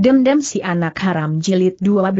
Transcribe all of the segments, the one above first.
Dendam si anak haram jilid 12.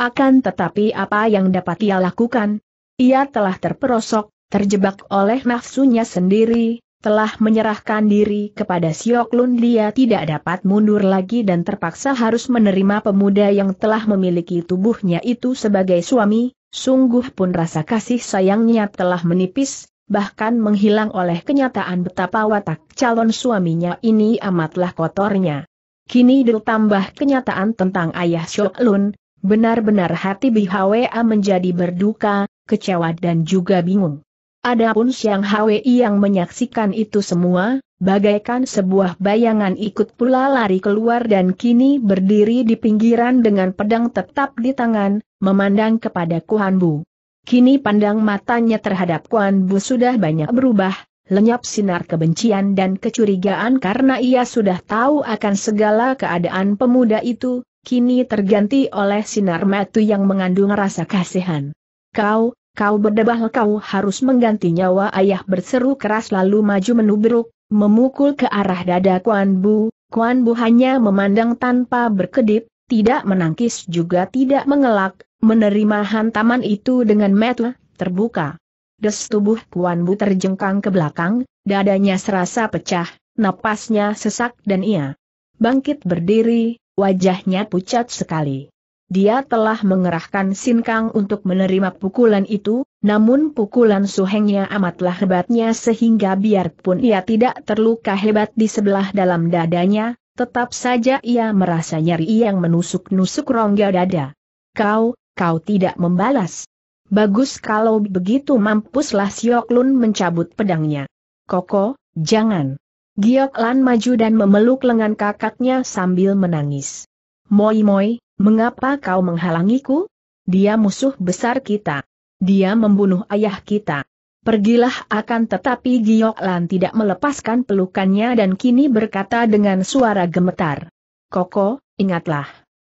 Akan tetapi apa yang dapat ia lakukan? Ia telah terperosok, terjebak oleh nafsunya sendiri, telah menyerahkan diri kepada Siok Lun dia tidak dapat mundur lagi dan terpaksa harus menerima pemuda yang telah memiliki tubuhnya itu sebagai suami, sungguh pun rasa kasih sayangnya telah menipis, bahkan menghilang oleh kenyataan betapa watak calon suaminya ini amatlah kotornya. Kini ditambah kenyataan tentang ayah Shok Lun, benar-benar hati Bi BHWA menjadi berduka, kecewa dan juga bingung. Adapun Siang Hwi yang menyaksikan itu semua, bagaikan sebuah bayangan ikut pula lari keluar dan kini berdiri di pinggiran dengan pedang tetap di tangan, memandang kepada Kuan Bu. Kini pandang matanya terhadap Kuan Bu sudah banyak berubah, lenyap sinar kebencian dan kecurigaan karena ia sudah tahu akan segala keadaan pemuda itu, kini terganti oleh sinar metu yang mengandung rasa kasihan. Kau, kau berdebah kau harus mengganti nyawa ayah berseru keras lalu maju menubruk, memukul ke arah dada Kuan Bu, Kuan Bu hanya memandang tanpa berkedip, tidak menangkis juga tidak mengelak, menerima hantaman itu dengan metu terbuka. Des tubuh Kuan Bu terjengkang ke belakang, dadanya serasa pecah, napasnya sesak dan ia bangkit berdiri, wajahnya pucat sekali. Dia telah mengerahkan Kang untuk menerima pukulan itu, namun pukulan suhengnya amatlah hebatnya sehingga biarpun ia tidak terluka hebat di sebelah dalam dadanya, tetap saja ia merasa nyeri yang menusuk-nusuk rongga dada. Kau, kau tidak membalas. Bagus kalau begitu mampuslah Siok Lun mencabut pedangnya. Koko, jangan. Giok Lan maju dan memeluk lengan kakaknya sambil menangis. Moi Moi, mengapa kau menghalangiku? Dia musuh besar kita. Dia membunuh ayah kita. Pergilah akan tetapi Giok Lan tidak melepaskan pelukannya dan kini berkata dengan suara gemetar. Koko, ingatlah.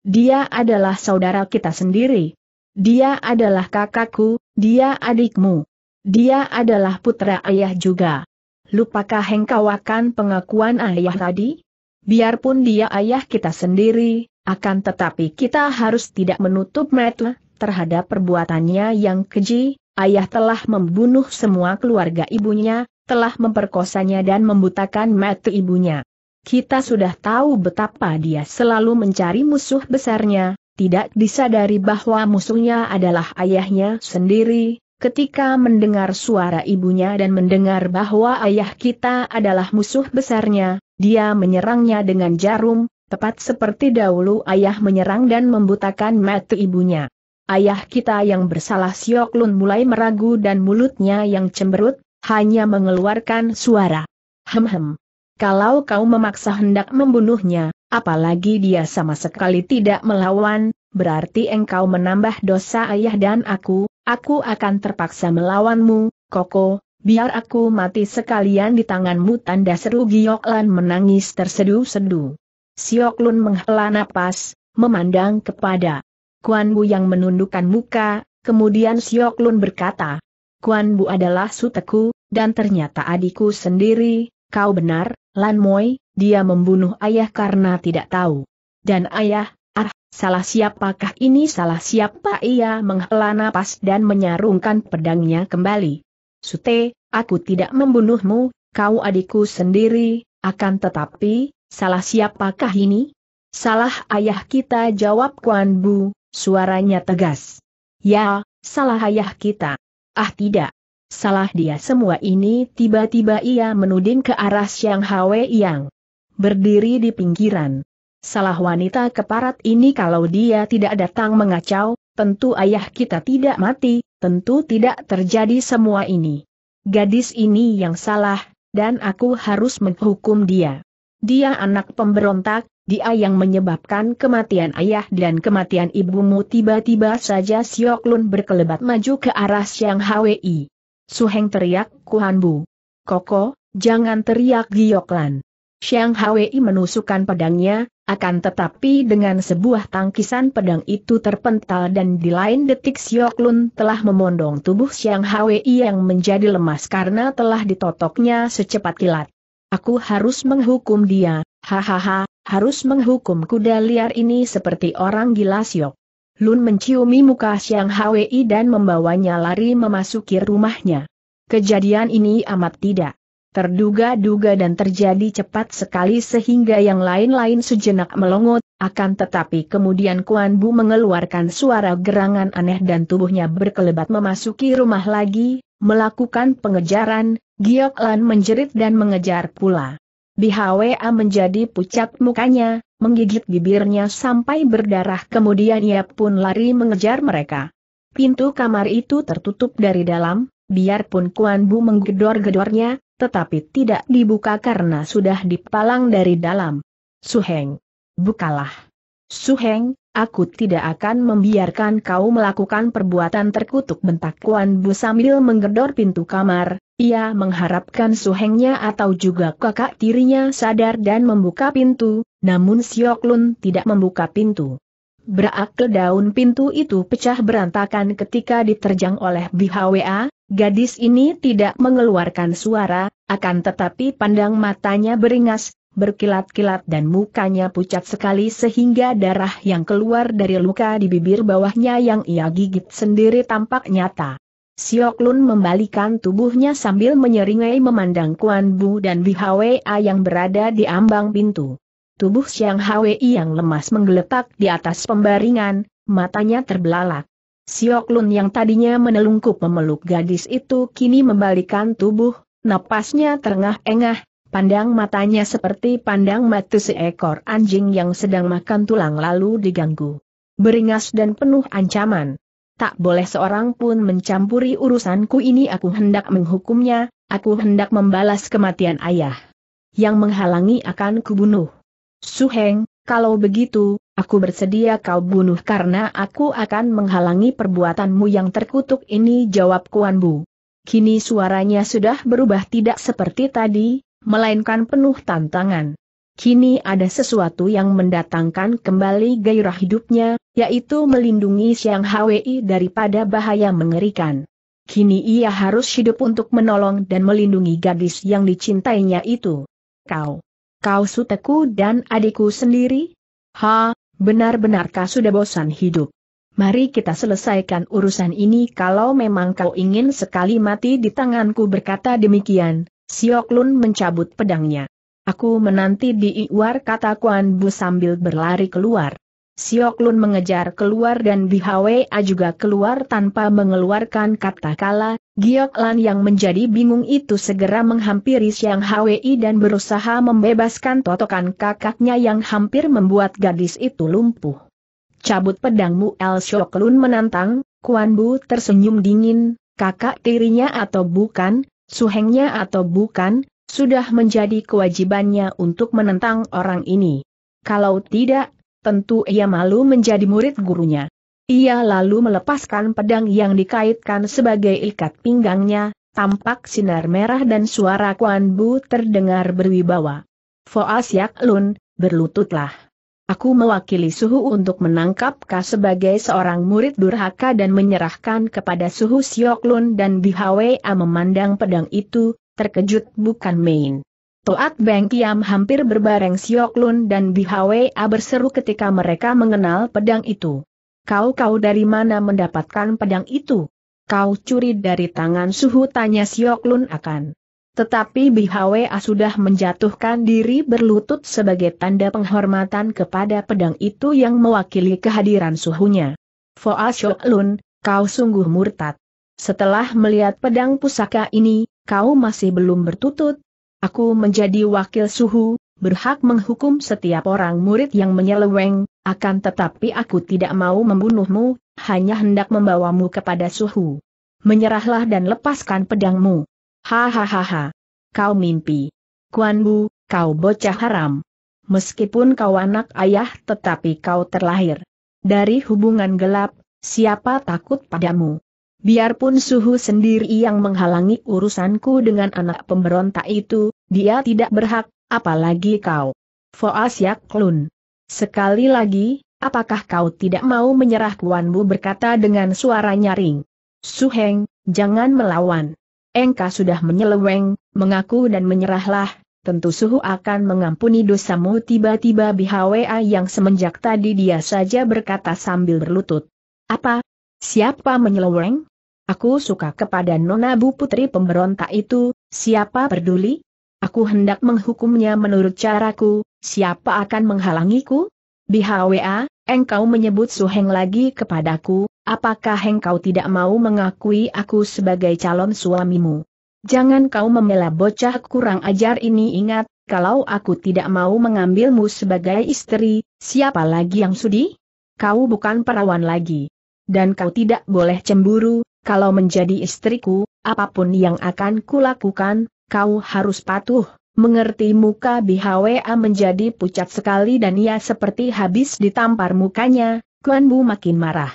Dia adalah saudara kita sendiri, dia adalah kakakku, dia adikmu. Dia adalah putra ayah juga. Lupakah engkau akan pengakuan ayah tadi? Biarpun dia ayah kita sendiri, akan tetapi kita harus tidak menutup mata terhadap perbuatannya yang keji, ayah telah membunuh semua keluarga ibunya, telah memperkosanya dan membutakan mata ibunya. Kita sudah tahu betapa dia selalu mencari musuh besarnya, tidak disadari bahwa musuhnya adalah ayahnya sendiri, ketika mendengar suara ibunya dan mendengar bahwa ayah kita adalah musuh besarnya, dia menyerangnya dengan jarum, tepat seperti dahulu ayah menyerang dan membutakan mata ibunya. Ayah kita yang bersalah Siok Lun mulai meragu dan mulutnya yang cemberut, hanya mengeluarkan suara. Hem-hem. Kalau kau memaksa hendak membunuhnya, apalagi dia sama sekali tidak melawan, berarti engkau menambah dosa ayah dan aku, aku akan terpaksa melawanmu, Koko, biar aku mati sekalian di tanganmu tanda seru Gioklan menangis tersedu-sedu. Siok menghela napas, memandang kepada Kuan Bu yang menundukkan muka, kemudian Siok berkata, Kuan Bu adalah suteku, dan ternyata adikku sendiri, kau benar, Lan Moi, dia membunuh ayah karena tidak tahu. Dan ayah, ah, salah siapakah ini salah siapa ia menghela napas dan menyarungkan pedangnya kembali. Sute, aku tidak membunuhmu, kau adikku sendiri, akan tetapi, salah siapakah ini? Salah ayah kita jawab Kuan Bu, suaranya tegas. Ya, salah ayah kita. Ah tidak. Salah dia semua ini tiba-tiba ia menuding ke arah Siang Hwe Yang berdiri di pinggiran. Salah wanita keparat ini kalau dia tidak datang mengacau, tentu ayah kita tidak mati, tentu tidak terjadi semua ini. Gadis ini yang salah, dan aku harus menghukum dia. Dia anak pemberontak, dia yang menyebabkan kematian ayah dan kematian ibumu tiba-tiba saja Siok Lun berkelebat maju ke arah Siang Hwi. Suheng teriak Kuhan Bu. Koko, jangan teriak Gioklan. Xiang Hwei menusukkan pedangnya, akan tetapi dengan sebuah tangkisan pedang itu terpental dan di lain detik Siok Lun telah memondong tubuh Xiang Hwei yang menjadi lemas karena telah ditotoknya secepat kilat. Aku harus menghukum dia, hahaha, harus menghukum kuda liar ini seperti orang gila Siok. Lun menciumi muka Xiang Hwei dan membawanya lari memasuki rumahnya. Kejadian ini amat tidak terduga-duga dan terjadi cepat sekali sehingga yang lain-lain sejenak melongot, akan tetapi kemudian Kuan Bu mengeluarkan suara gerangan aneh dan tubuhnya berkelebat memasuki rumah lagi, melakukan pengejaran, Giok Lan menjerit dan mengejar pula. Bihwa menjadi pucat mukanya, menggigit bibirnya sampai berdarah kemudian ia pun lari mengejar mereka. Pintu kamar itu tertutup dari dalam, biarpun Kuan Bu menggedor-gedornya, tetapi tidak dibuka karena sudah dipalang dari dalam. Suheng, bukalah. Suheng, aku tidak akan membiarkan kau melakukan perbuatan terkutuk bentak Kuan Bu sambil menggedor pintu kamar, ia mengharapkan Suhengnya atau juga kakak tirinya sadar dan membuka pintu, namun Siok Lun tidak membuka pintu. Berak ke daun pintu itu pecah berantakan ketika diterjang oleh Bihwa. Gadis ini tidak mengeluarkan suara, akan tetapi pandang matanya beringas, berkilat-kilat dan mukanya pucat sekali sehingga darah yang keluar dari luka di bibir bawahnya yang ia gigit sendiri tampak nyata. Siok Lun membalikan tubuhnya sambil menyeringai memandang Kuan Bu dan Bihwa yang berada di ambang pintu. Tubuh Siang Hwi yang lemas menggeletak di atas pembaringan, matanya terbelalak. Siok Lun yang tadinya menelungkup memeluk gadis itu kini membalikan tubuh, napasnya terengah-engah, pandang matanya seperti pandang mata seekor anjing yang sedang makan tulang lalu diganggu. Beringas dan penuh ancaman. Tak boleh seorang pun mencampuri urusanku ini aku hendak menghukumnya, aku hendak membalas kematian ayah. Yang menghalangi akan kubunuh. Suheng, kalau begitu, aku bersedia kau bunuh karena aku akan menghalangi perbuatanmu yang terkutuk ini jawab Kuan Bu. Kini suaranya sudah berubah tidak seperti tadi, melainkan penuh tantangan. Kini ada sesuatu yang mendatangkan kembali gairah hidupnya, yaitu melindungi Siang Hwi daripada bahaya mengerikan. Kini ia harus hidup untuk menolong dan melindungi gadis yang dicintainya itu. Kau Kau suteku dan adikku sendiri? Ha, benar-benar kau sudah bosan hidup. Mari kita selesaikan urusan ini kalau memang kau ingin sekali mati di tanganku berkata demikian, Siok Lun mencabut pedangnya. Aku menanti di Iwar kata Kuan Bu sambil berlari keluar. Siok Lun mengejar keluar dan Bi Bihwa juga keluar tanpa mengeluarkan kata kala, Giok Lan yang menjadi bingung itu segera menghampiri Siang Hwi dan berusaha membebaskan totokan kakaknya yang hampir membuat gadis itu lumpuh. Cabut pedangmu El Siok Lun menantang, Kuan Bu tersenyum dingin, kakak tirinya atau bukan, suhengnya atau bukan, sudah menjadi kewajibannya untuk menentang orang ini. Kalau tidak, tentu ia malu menjadi murid gurunya. Ia lalu melepaskan pedang yang dikaitkan sebagai ikat pinggangnya, tampak sinar merah dan suara Kuan Bu terdengar berwibawa. Foasyak Yak Lun, berlututlah. Aku mewakili Suhu untuk menangkap Ka sebagai seorang murid durhaka dan menyerahkan kepada Suhu Siok Lun dan A memandang pedang itu, terkejut bukan main. Toat Beng Kiam hampir berbareng Siok Lun dan Bi A berseru ketika mereka mengenal pedang itu. Kau-kau dari mana mendapatkan pedang itu? Kau curi dari tangan suhu tanya Siok Lun akan. Tetapi Bi A sudah menjatuhkan diri berlutut sebagai tanda penghormatan kepada pedang itu yang mewakili kehadiran suhunya. Foa Siok Lun, kau sungguh murtad. Setelah melihat pedang pusaka ini, kau masih belum bertutut, Aku menjadi wakil suhu, berhak menghukum setiap orang murid yang menyeleweng, akan tetapi aku tidak mau membunuhmu, hanya hendak membawamu kepada suhu. Menyerahlah dan lepaskan pedangmu. Hahaha. Kau mimpi. Kuan Bu, kau bocah haram. Meskipun kau anak ayah tetapi kau terlahir. Dari hubungan gelap, siapa takut padamu? Biarpun suhu sendiri yang menghalangi urusanku dengan anak pemberontak itu, dia tidak berhak, apalagi kau. Foas ya klun. Sekali lagi, apakah kau tidak mau menyerah Kuan Bu berkata dengan suara nyaring. Suheng, jangan melawan. Engkau sudah menyeleweng, mengaku dan menyerahlah, tentu Suhu akan mengampuni dosamu tiba-tiba BHWA yang semenjak tadi dia saja berkata sambil berlutut. Apa? Siapa menyeleweng? Aku suka kepada Nona Bu Putri pemberontak itu, siapa peduli? Aku hendak menghukumnya menurut caraku, siapa akan menghalangiku? HWA, engkau menyebut Suheng lagi kepadaku, apakah engkau tidak mau mengakui aku sebagai calon suamimu? Jangan kau membela bocah kurang ajar ini ingat, kalau aku tidak mau mengambilmu sebagai istri, siapa lagi yang sudi? Kau bukan perawan lagi. Dan kau tidak boleh cemburu, kalau menjadi istriku, apapun yang akan kulakukan, kau harus patuh. Mengerti muka BHWA menjadi pucat sekali dan ia seperti habis ditampar mukanya, Kuan Bu makin marah.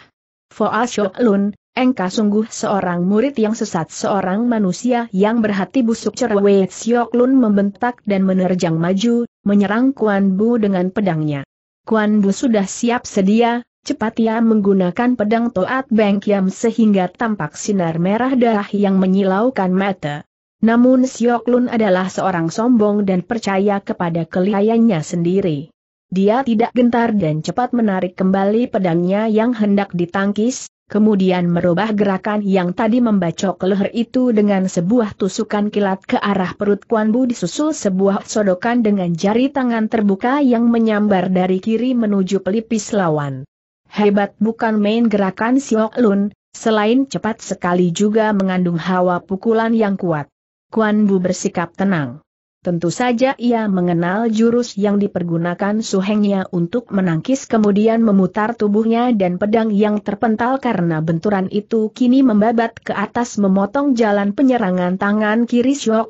Foa Shok Lun, engkau sungguh seorang murid yang sesat seorang manusia yang berhati busuk Cerewet. Siok Lun membentak dan menerjang maju, menyerang Kuan Bu dengan pedangnya. Kuan Bu sudah siap sedia, cepat ia menggunakan pedang Toat Beng Kiam sehingga tampak sinar merah darah yang menyilaukan mata. Namun Siok Lun adalah seorang sombong dan percaya kepada kelihayannya sendiri. Dia tidak gentar dan cepat menarik kembali pedangnya yang hendak ditangkis, kemudian merubah gerakan yang tadi membacok leher itu dengan sebuah tusukan kilat ke arah perut Kuan Bu disusul sebuah sodokan dengan jari tangan terbuka yang menyambar dari kiri menuju pelipis lawan. Hebat bukan main gerakan Siok Lun, selain cepat sekali juga mengandung hawa pukulan yang kuat. Kuan Bu bersikap tenang. Tentu saja ia mengenal jurus yang dipergunakan Su suhengnya untuk menangkis kemudian memutar tubuhnya dan pedang yang terpental karena benturan itu kini membabat ke atas memotong jalan penyerangan tangan kiri Siok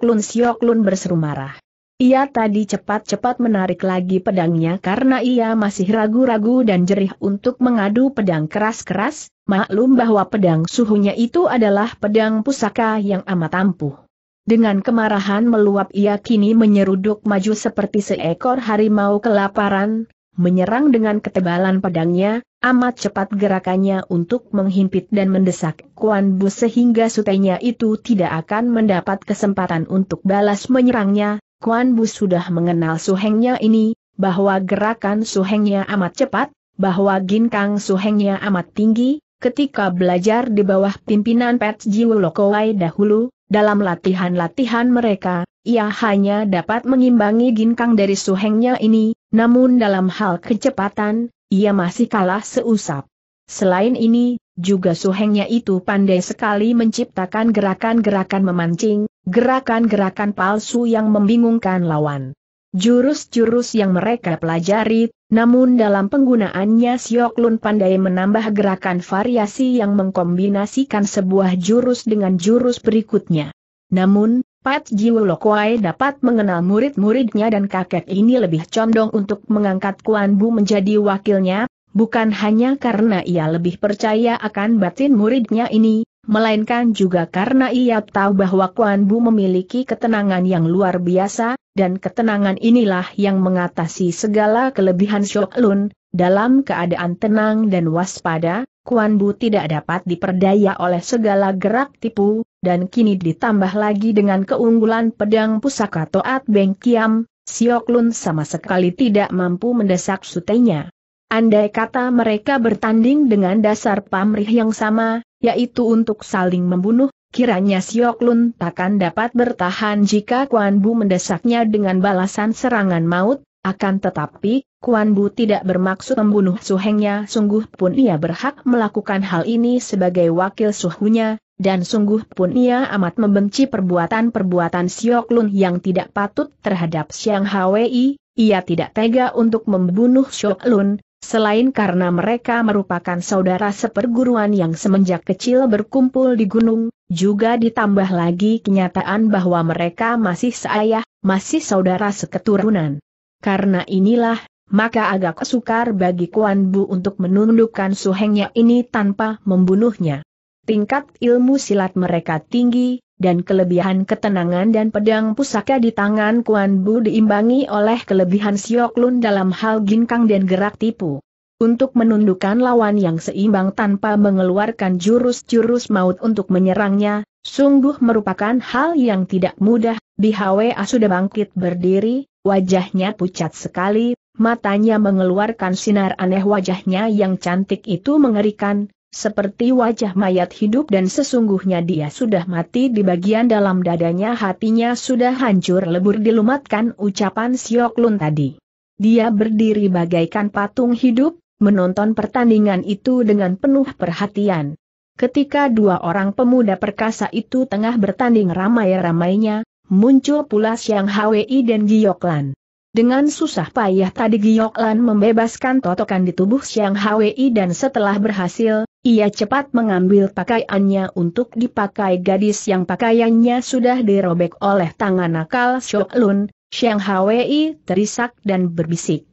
Lun berseru marah. Ia tadi cepat-cepat menarik lagi pedangnya karena ia masih ragu-ragu dan jerih untuk mengadu pedang keras-keras, maklum bahwa pedang suhunya itu adalah pedang pusaka yang amat ampuh. Dengan kemarahan meluap ia kini menyeruduk maju seperti seekor harimau kelaparan, menyerang dengan ketebalan pedangnya, amat cepat gerakannya untuk menghimpit dan mendesak Kuan Bu sehingga sutenya itu tidak akan mendapat kesempatan untuk balas menyerangnya. Kuan Bu sudah mengenal suhengnya ini, bahwa gerakan suhengnya amat cepat, bahwa ginkang suhengnya amat tinggi, ketika belajar di bawah pimpinan Pet Lokowai dahulu, dalam latihan-latihan mereka, ia hanya dapat mengimbangi ginkang dari suhengnya ini, namun dalam hal kecepatan, ia masih kalah seusap. Selain ini, juga suhengnya itu pandai sekali menciptakan gerakan-gerakan memancing, gerakan-gerakan palsu yang membingungkan lawan jurus-jurus yang mereka pelajari, namun dalam penggunaannya Siok Lun pandai menambah gerakan variasi yang mengkombinasikan sebuah jurus dengan jurus berikutnya. Namun, Pat Jiwo Lokwai dapat mengenal murid-muridnya dan kakek ini lebih condong untuk mengangkat Kuan Bu menjadi wakilnya, bukan hanya karena ia lebih percaya akan batin muridnya ini, melainkan juga karena ia tahu bahwa Kuan Bu memiliki ketenangan yang luar biasa, dan ketenangan inilah yang mengatasi segala kelebihan Shok Lun, dalam keadaan tenang dan waspada, Kuan Bu tidak dapat diperdaya oleh segala gerak tipu, dan kini ditambah lagi dengan keunggulan pedang pusaka Toat Beng Kiam, Siok Lun sama sekali tidak mampu mendesak sutenya. Andai kata mereka bertanding dengan dasar pamrih yang sama, yaitu untuk saling membunuh, Kiranya Siok Lun takkan dapat bertahan jika Kuan Bu mendesaknya dengan balasan serangan maut, akan tetapi, Kuan Bu tidak bermaksud membunuh suhengnya sungguh pun ia berhak melakukan hal ini sebagai wakil suhunya, dan sungguh pun ia amat membenci perbuatan-perbuatan Siok Lun yang tidak patut terhadap Siang Hwi, ia tidak tega untuk membunuh Siok Lun, Selain karena mereka merupakan saudara seperguruan yang semenjak kecil berkumpul di gunung, juga ditambah lagi kenyataan bahwa mereka masih seayah, masih saudara seketurunan. Karena inilah, maka agak sukar bagi Kuan Bu untuk menundukkan suhengnya ini tanpa membunuhnya. Tingkat ilmu silat mereka tinggi, dan kelebihan ketenangan dan pedang pusaka di tangan Kuan Bu diimbangi oleh kelebihan Siok Lun dalam hal ginkang dan gerak tipu untuk menundukkan lawan yang seimbang tanpa mengeluarkan jurus-jurus maut untuk menyerangnya, sungguh merupakan hal yang tidak mudah. BHWA sudah bangkit berdiri, wajahnya pucat sekali, matanya mengeluarkan sinar aneh wajahnya yang cantik itu mengerikan, seperti wajah mayat hidup dan sesungguhnya dia sudah mati di bagian dalam dadanya hatinya sudah hancur lebur dilumatkan ucapan Siok Lun tadi. Dia berdiri bagaikan patung hidup, menonton pertandingan itu dengan penuh perhatian. Ketika dua orang pemuda perkasa itu tengah bertanding ramai-ramainya, muncul pula Siang Hwi dan Gioklan. Dengan susah payah tadi Gioklan membebaskan totokan di tubuh Siang Hwi dan setelah berhasil, ia cepat mengambil pakaiannya untuk dipakai gadis yang pakaiannya sudah dirobek oleh tangan nakal Shok Lun, Siang Hwi terisak dan berbisik.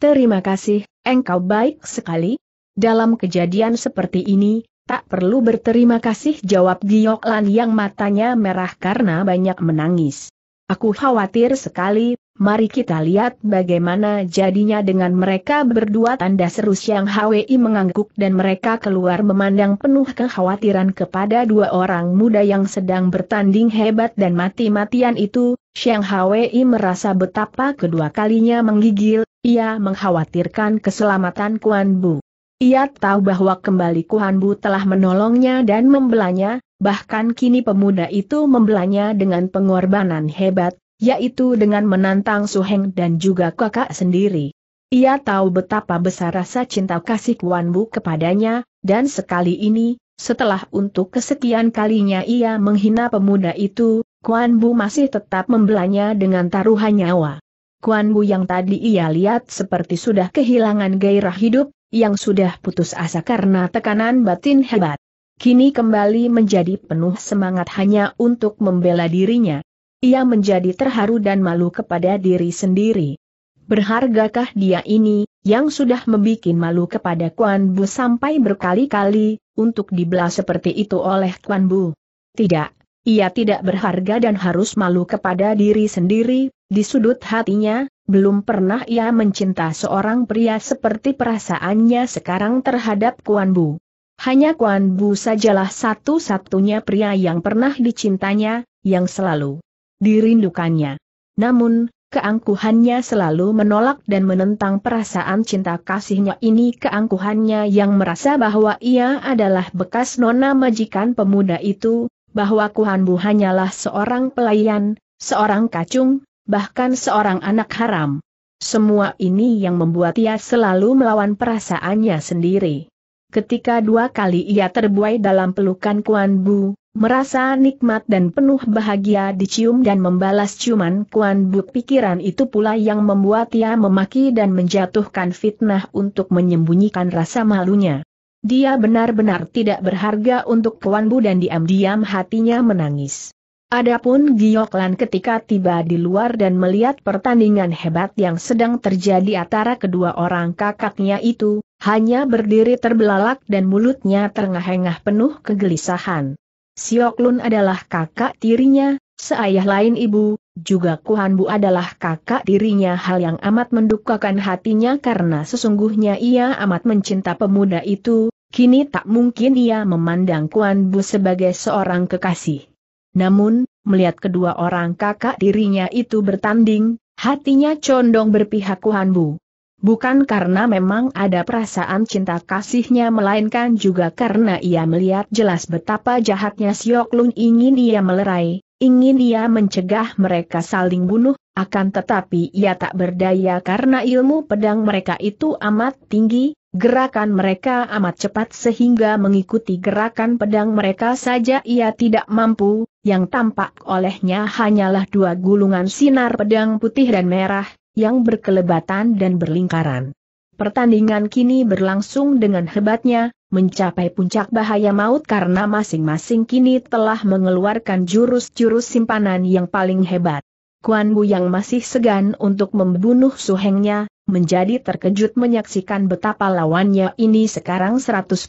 Terima kasih, engkau baik sekali. Dalam kejadian seperti ini, tak perlu berterima kasih jawab Giok Lan yang matanya merah karena banyak menangis. Aku khawatir sekali, mari kita lihat bagaimana jadinya dengan mereka berdua tanda seru Siang HWI mengangguk dan mereka keluar memandang penuh kekhawatiran kepada dua orang muda yang sedang bertanding hebat dan mati-matian itu, Siang HWI merasa betapa kedua kalinya menggigil, ia mengkhawatirkan keselamatan Kuan Bu. Ia tahu bahwa kembali Kuan Bu telah menolongnya dan membelanya, bahkan kini pemuda itu membelanya dengan pengorbanan hebat, yaitu dengan menantang Su Heng dan juga kakak sendiri. Ia tahu betapa besar rasa cinta kasih Kuan Bu kepadanya, dan sekali ini, setelah untuk kesekian kalinya ia menghina pemuda itu, Kuan Bu masih tetap membelanya dengan taruhan nyawa. Kuan Bu yang tadi ia lihat seperti sudah kehilangan gairah hidup, yang sudah putus asa karena tekanan batin hebat. Kini kembali menjadi penuh semangat hanya untuk membela dirinya. Ia menjadi terharu dan malu kepada diri sendiri. Berhargakah dia ini, yang sudah membuat malu kepada Kuan Bu sampai berkali-kali, untuk dibelah seperti itu oleh Kuan Bu? Tidak, ia tidak berharga dan harus malu kepada diri sendiri, di sudut hatinya, belum pernah ia mencinta seorang pria seperti perasaannya sekarang terhadap Kuan Bu. Hanya Kuan Bu sajalah satu-satunya pria yang pernah dicintanya, yang selalu dirindukannya. Namun, keangkuhannya selalu menolak dan menentang perasaan cinta kasihnya ini keangkuhannya yang merasa bahwa ia adalah bekas nona majikan pemuda itu, bahwa Kuan Bu hanyalah seorang pelayan, seorang kacung, bahkan seorang anak haram. Semua ini yang membuat ia selalu melawan perasaannya sendiri. Ketika dua kali ia terbuai dalam pelukan Kuan Bu, merasa nikmat dan penuh bahagia dicium dan membalas ciuman Kuan Bu pikiran itu pula yang membuat ia memaki dan menjatuhkan fitnah untuk menyembunyikan rasa malunya. Dia benar-benar tidak berharga untuk Kuan Bu dan diam-diam hatinya menangis. Adapun Gioklan ketika tiba di luar dan melihat pertandingan hebat yang sedang terjadi antara kedua orang kakaknya itu, hanya berdiri terbelalak dan mulutnya terengah-engah penuh kegelisahan. Sioklun adalah kakak tirinya, seayah lain ibu, juga Kuhanbu adalah kakak tirinya hal yang amat mendukakan hatinya karena sesungguhnya ia amat mencinta pemuda itu, kini tak mungkin ia memandang Kuhanbu sebagai seorang kekasih. Namun, melihat kedua orang kakak dirinya itu bertanding, hatinya condong berpihak Kuan Bu. Bukan karena memang ada perasaan cinta kasihnya melainkan juga karena ia melihat jelas betapa jahatnya Siok Lun ingin ia melerai, ingin ia mencegah mereka saling bunuh, akan tetapi ia tak berdaya karena ilmu pedang mereka itu amat tinggi, gerakan mereka amat cepat sehingga mengikuti gerakan pedang mereka saja ia tidak mampu, yang tampak olehnya hanyalah dua gulungan sinar pedang putih dan merah, yang berkelebatan dan berlingkaran. Pertandingan kini berlangsung dengan hebatnya, mencapai puncak bahaya maut karena masing-masing kini telah mengeluarkan jurus-jurus simpanan yang paling hebat. Kuan Bu yang masih segan untuk membunuh suhengnya, menjadi terkejut menyaksikan betapa lawannya ini sekarang 100%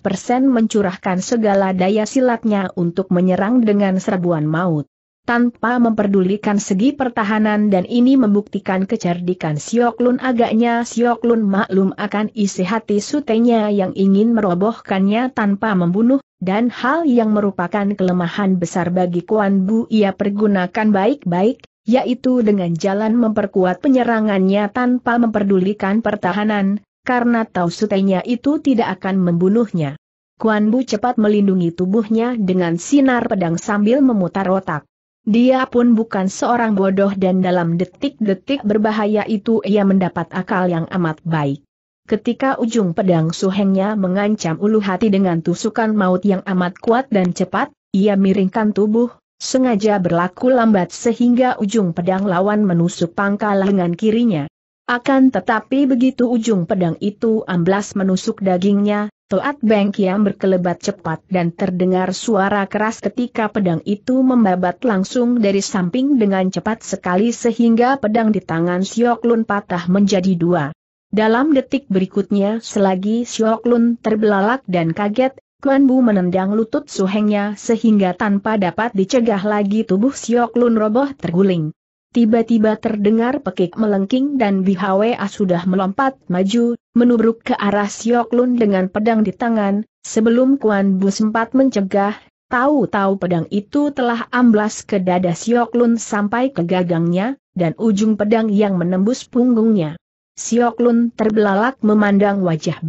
mencurahkan segala daya silatnya untuk menyerang dengan serbuan maut. Tanpa memperdulikan segi pertahanan dan ini membuktikan kecerdikan Sioklun agaknya Sioklun maklum akan isi hati sutenya yang ingin merobohkannya tanpa membunuh, dan hal yang merupakan kelemahan besar bagi Kuan Bu ia pergunakan baik-baik, yaitu dengan jalan memperkuat penyerangannya tanpa memperdulikan pertahanan, karena tahu sutenya itu tidak akan membunuhnya. Kuan Bu cepat melindungi tubuhnya dengan sinar pedang sambil memutar otak. Dia pun bukan seorang bodoh dan dalam detik-detik berbahaya itu ia mendapat akal yang amat baik. Ketika ujung pedang suhengnya mengancam ulu hati dengan tusukan maut yang amat kuat dan cepat, ia miringkan tubuh, sengaja berlaku lambat sehingga ujung pedang lawan menusuk pangkal lengan kirinya. Akan tetapi begitu ujung pedang itu amblas menusuk dagingnya, Toat Beng Kiam berkelebat cepat dan terdengar suara keras ketika pedang itu membabat langsung dari samping dengan cepat sekali sehingga pedang di tangan Siok Lun patah menjadi dua. Dalam detik berikutnya selagi Siok Lun terbelalak dan kaget, Kuan Bu menendang lutut suhengnya sehingga tanpa dapat dicegah lagi tubuh Siok Lun roboh terguling. Tiba-tiba terdengar pekik melengking dan Bi Bihwa sudah melompat maju, menubruk ke arah Siok Lun dengan pedang di tangan, sebelum Kuan Bu sempat mencegah, tahu-tahu pedang itu telah amblas ke dada Siok Lun sampai ke gagangnya, dan ujung pedang yang menembus punggungnya. Sioklun terbelalak memandang wajah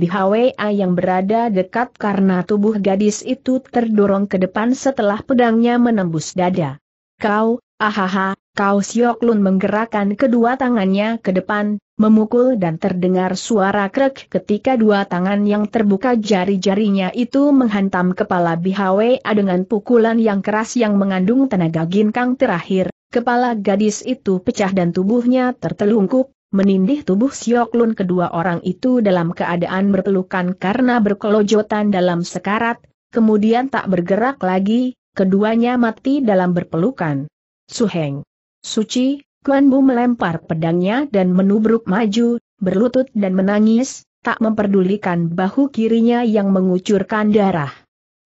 A yang berada dekat karena tubuh gadis itu terdorong ke depan setelah pedangnya menembus dada. Kau, ahaha, kau Sioklun menggerakkan kedua tangannya ke depan, memukul dan terdengar suara krek ketika dua tangan yang terbuka jari-jarinya itu menghantam kepala A dengan pukulan yang keras yang mengandung tenaga ginkang terakhir. Kepala gadis itu pecah dan tubuhnya tertelungkup, menindih tubuh Siok kedua orang itu dalam keadaan berpelukan karena berkelojotan dalam sekarat, kemudian tak bergerak lagi, keduanya mati dalam berpelukan. Suheng. Suci, Kuan Bu melempar pedangnya dan menubruk maju, berlutut dan menangis, tak memperdulikan bahu kirinya yang mengucurkan darah.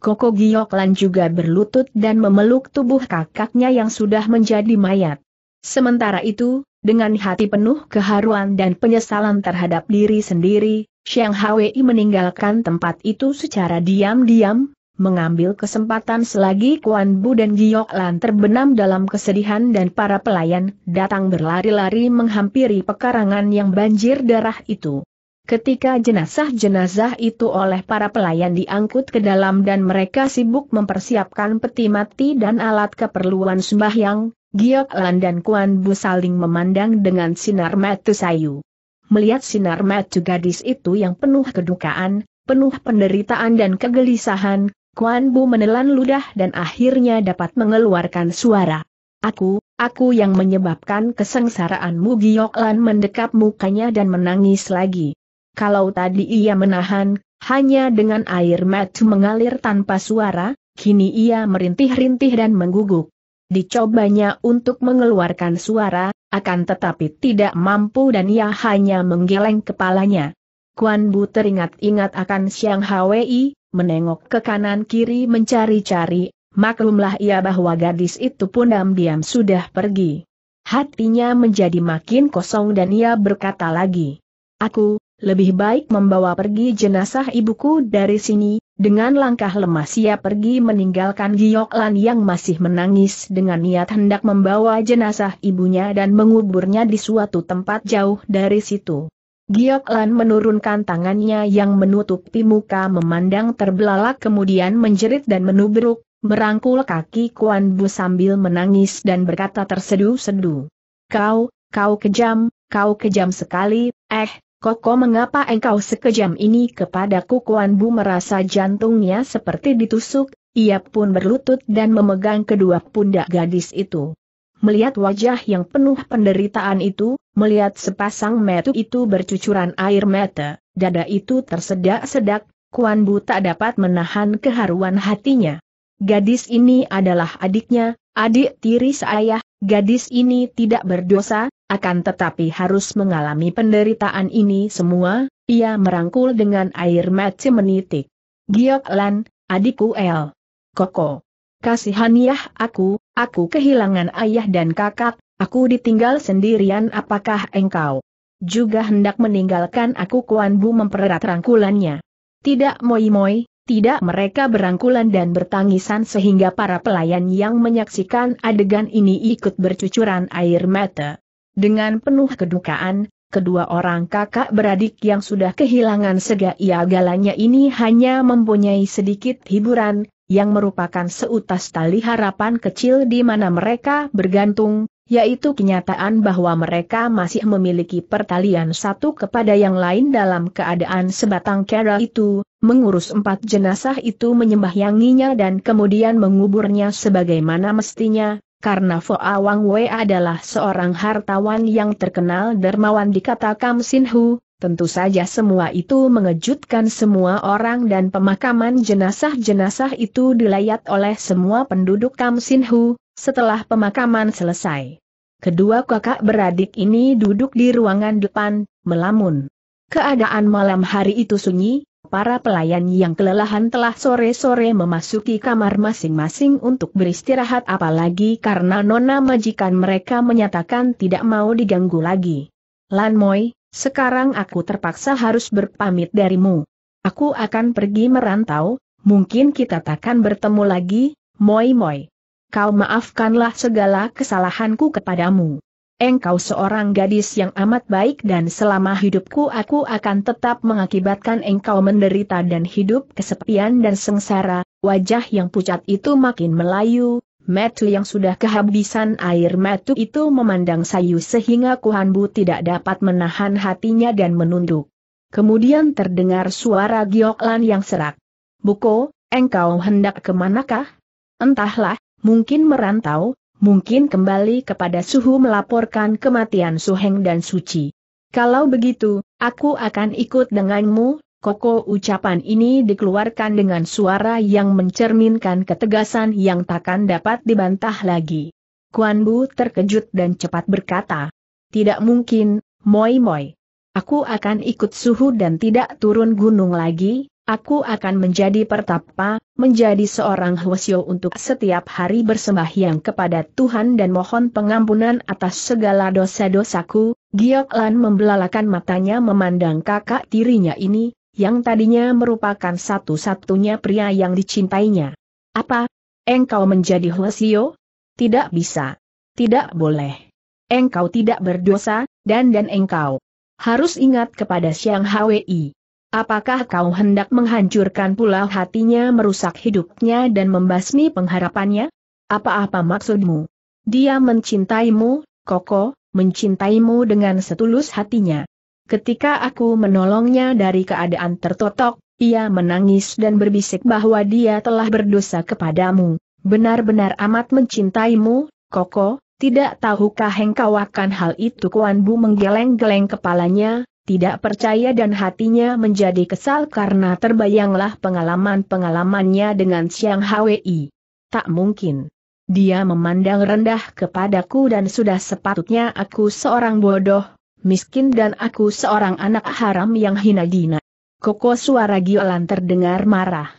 Koko Gioklan juga berlutut dan memeluk tubuh kakaknya yang sudah menjadi mayat. Sementara itu, dengan hati penuh keharuan dan penyesalan terhadap diri sendiri, Shang Hwei meninggalkan tempat itu secara diam-diam, mengambil kesempatan selagi Kuan Bu dan Giok Lan terbenam dalam kesedihan dan para pelayan datang berlari-lari menghampiri pekarangan yang banjir darah itu. Ketika jenazah-jenazah itu oleh para pelayan diangkut ke dalam dan mereka sibuk mempersiapkan peti mati dan alat keperluan sembahyang, Giok Lan dan Kuan Bu saling memandang dengan sinar mata sayu. Melihat sinar mata gadis itu yang penuh kedukaan, penuh penderitaan dan kegelisahan, Kuan Bu menelan ludah dan akhirnya dapat mengeluarkan suara. Aku, aku yang menyebabkan kesengsaraanmu Giok Lan mendekap mukanya dan menangis lagi. Kalau tadi ia menahan, hanya dengan air mata mengalir tanpa suara, kini ia merintih-rintih dan mengguguk. Dicobanya untuk mengeluarkan suara, akan tetapi tidak mampu dan ia hanya menggeleng kepalanya. Kuan Bu teringat-ingat akan Siang Hwi, menengok ke kanan kiri mencari-cari, maklumlah ia bahwa gadis itu pun diam-diam sudah pergi. Hatinya menjadi makin kosong dan ia berkata lagi, Aku, lebih baik membawa pergi jenazah ibuku dari sini, dengan langkah lemas ia pergi meninggalkan Lan yang masih menangis dengan niat hendak membawa jenazah ibunya dan menguburnya di suatu tempat jauh dari situ. Gioklan menurunkan tangannya yang menutupi muka memandang terbelalak kemudian menjerit dan menubruk, merangkul kaki Kuan Bu sambil menangis dan berkata terseduh-seduh. Kau, kau kejam, kau kejam sekali, eh, Koko mengapa engkau sekejam ini kepada kukuan Bu merasa jantungnya seperti ditusuk, ia pun berlutut dan memegang kedua pundak gadis itu. Melihat wajah yang penuh penderitaan itu, melihat sepasang metu itu bercucuran air mata, dada itu tersedak-sedak, Kuan Bu tak dapat menahan keharuan hatinya. Gadis ini adalah adiknya, Adik tiri saya, gadis ini tidak berdosa, akan tetapi harus mengalami penderitaan ini semua, ia merangkul dengan air mata menitik. Giok Lan, adikku El. Koko. Kasihaniah ya, aku, aku kehilangan ayah dan kakak, aku ditinggal sendirian apakah engkau juga hendak meninggalkan aku Kuan Bu mempererat rangkulannya. Tidak moi-moi, tidak mereka berangkulan dan bertangisan sehingga para pelayan yang menyaksikan adegan ini ikut bercucuran air mata. Dengan penuh kedukaan, kedua orang kakak beradik yang sudah kehilangan segala galanya ini hanya mempunyai sedikit hiburan, yang merupakan seutas tali harapan kecil di mana mereka bergantung, yaitu kenyataan bahwa mereka masih memiliki pertalian satu kepada yang lain dalam keadaan sebatang kera itu, mengurus empat jenazah itu menyembahyanginya dan kemudian menguburnya sebagaimana mestinya, karena Fo Awang Wei adalah seorang hartawan yang terkenal dermawan di kata Kam Sin Hu, Tentu saja semua itu mengejutkan semua orang dan pemakaman jenazah-jenazah itu dilayat oleh semua penduduk Kam Sin Hu, setelah pemakaman selesai. Kedua kakak beradik ini duduk di ruangan depan, melamun. Keadaan malam hari itu sunyi, para pelayan yang kelelahan telah sore-sore memasuki kamar masing-masing untuk beristirahat apalagi karena nona majikan mereka menyatakan tidak mau diganggu lagi. Lan Moy, sekarang aku terpaksa harus berpamit darimu. Aku akan pergi merantau, mungkin kita takkan bertemu lagi, Moy Moy kau maafkanlah segala kesalahanku kepadamu. Engkau seorang gadis yang amat baik dan selama hidupku aku akan tetap mengakibatkan engkau menderita dan hidup kesepian dan sengsara, wajah yang pucat itu makin melayu, Metu yang sudah kehabisan air metu itu memandang Sayu sehingga Kuhanbu tidak dapat menahan hatinya dan menunduk. Kemudian terdengar suara Gioklan yang serak. Buko, engkau hendak kemanakah? Entahlah, mungkin merantau, mungkin kembali kepada Suhu melaporkan kematian Suheng dan Suci. Kalau begitu, aku akan ikut denganmu, Koko ucapan ini dikeluarkan dengan suara yang mencerminkan ketegasan yang takkan dapat dibantah lagi. Kuan Bu terkejut dan cepat berkata, Tidak mungkin, Moi Moi. Aku akan ikut suhu dan tidak turun gunung lagi, Aku akan menjadi pertapa, menjadi seorang hwasyo untuk setiap hari bersembahyang kepada Tuhan dan mohon pengampunan atas segala dosa-dosaku. Giok Lan membelalakan matanya memandang kakak tirinya ini, yang tadinya merupakan satu-satunya pria yang dicintainya. Apa? Engkau menjadi hwasyo? Tidak bisa. Tidak boleh. Engkau tidak berdosa, dan dan engkau harus ingat kepada Siang Hwi. Apakah kau hendak menghancurkan pula hatinya merusak hidupnya dan membasmi pengharapannya? Apa-apa maksudmu? Dia mencintaimu, Koko, mencintaimu dengan setulus hatinya. Ketika aku menolongnya dari keadaan tertotok, ia menangis dan berbisik bahwa dia telah berdosa kepadamu. Benar-benar amat mencintaimu, Koko, tidak tahukah engkau akan hal itu Kuan Bu menggeleng-geleng kepalanya, tidak percaya dan hatinya menjadi kesal karena terbayanglah pengalaman-pengalamannya dengan Siang Hwi. Tak mungkin. Dia memandang rendah kepadaku dan sudah sepatutnya aku seorang bodoh, miskin dan aku seorang anak haram yang hina dina. Koko suara Giolan terdengar marah.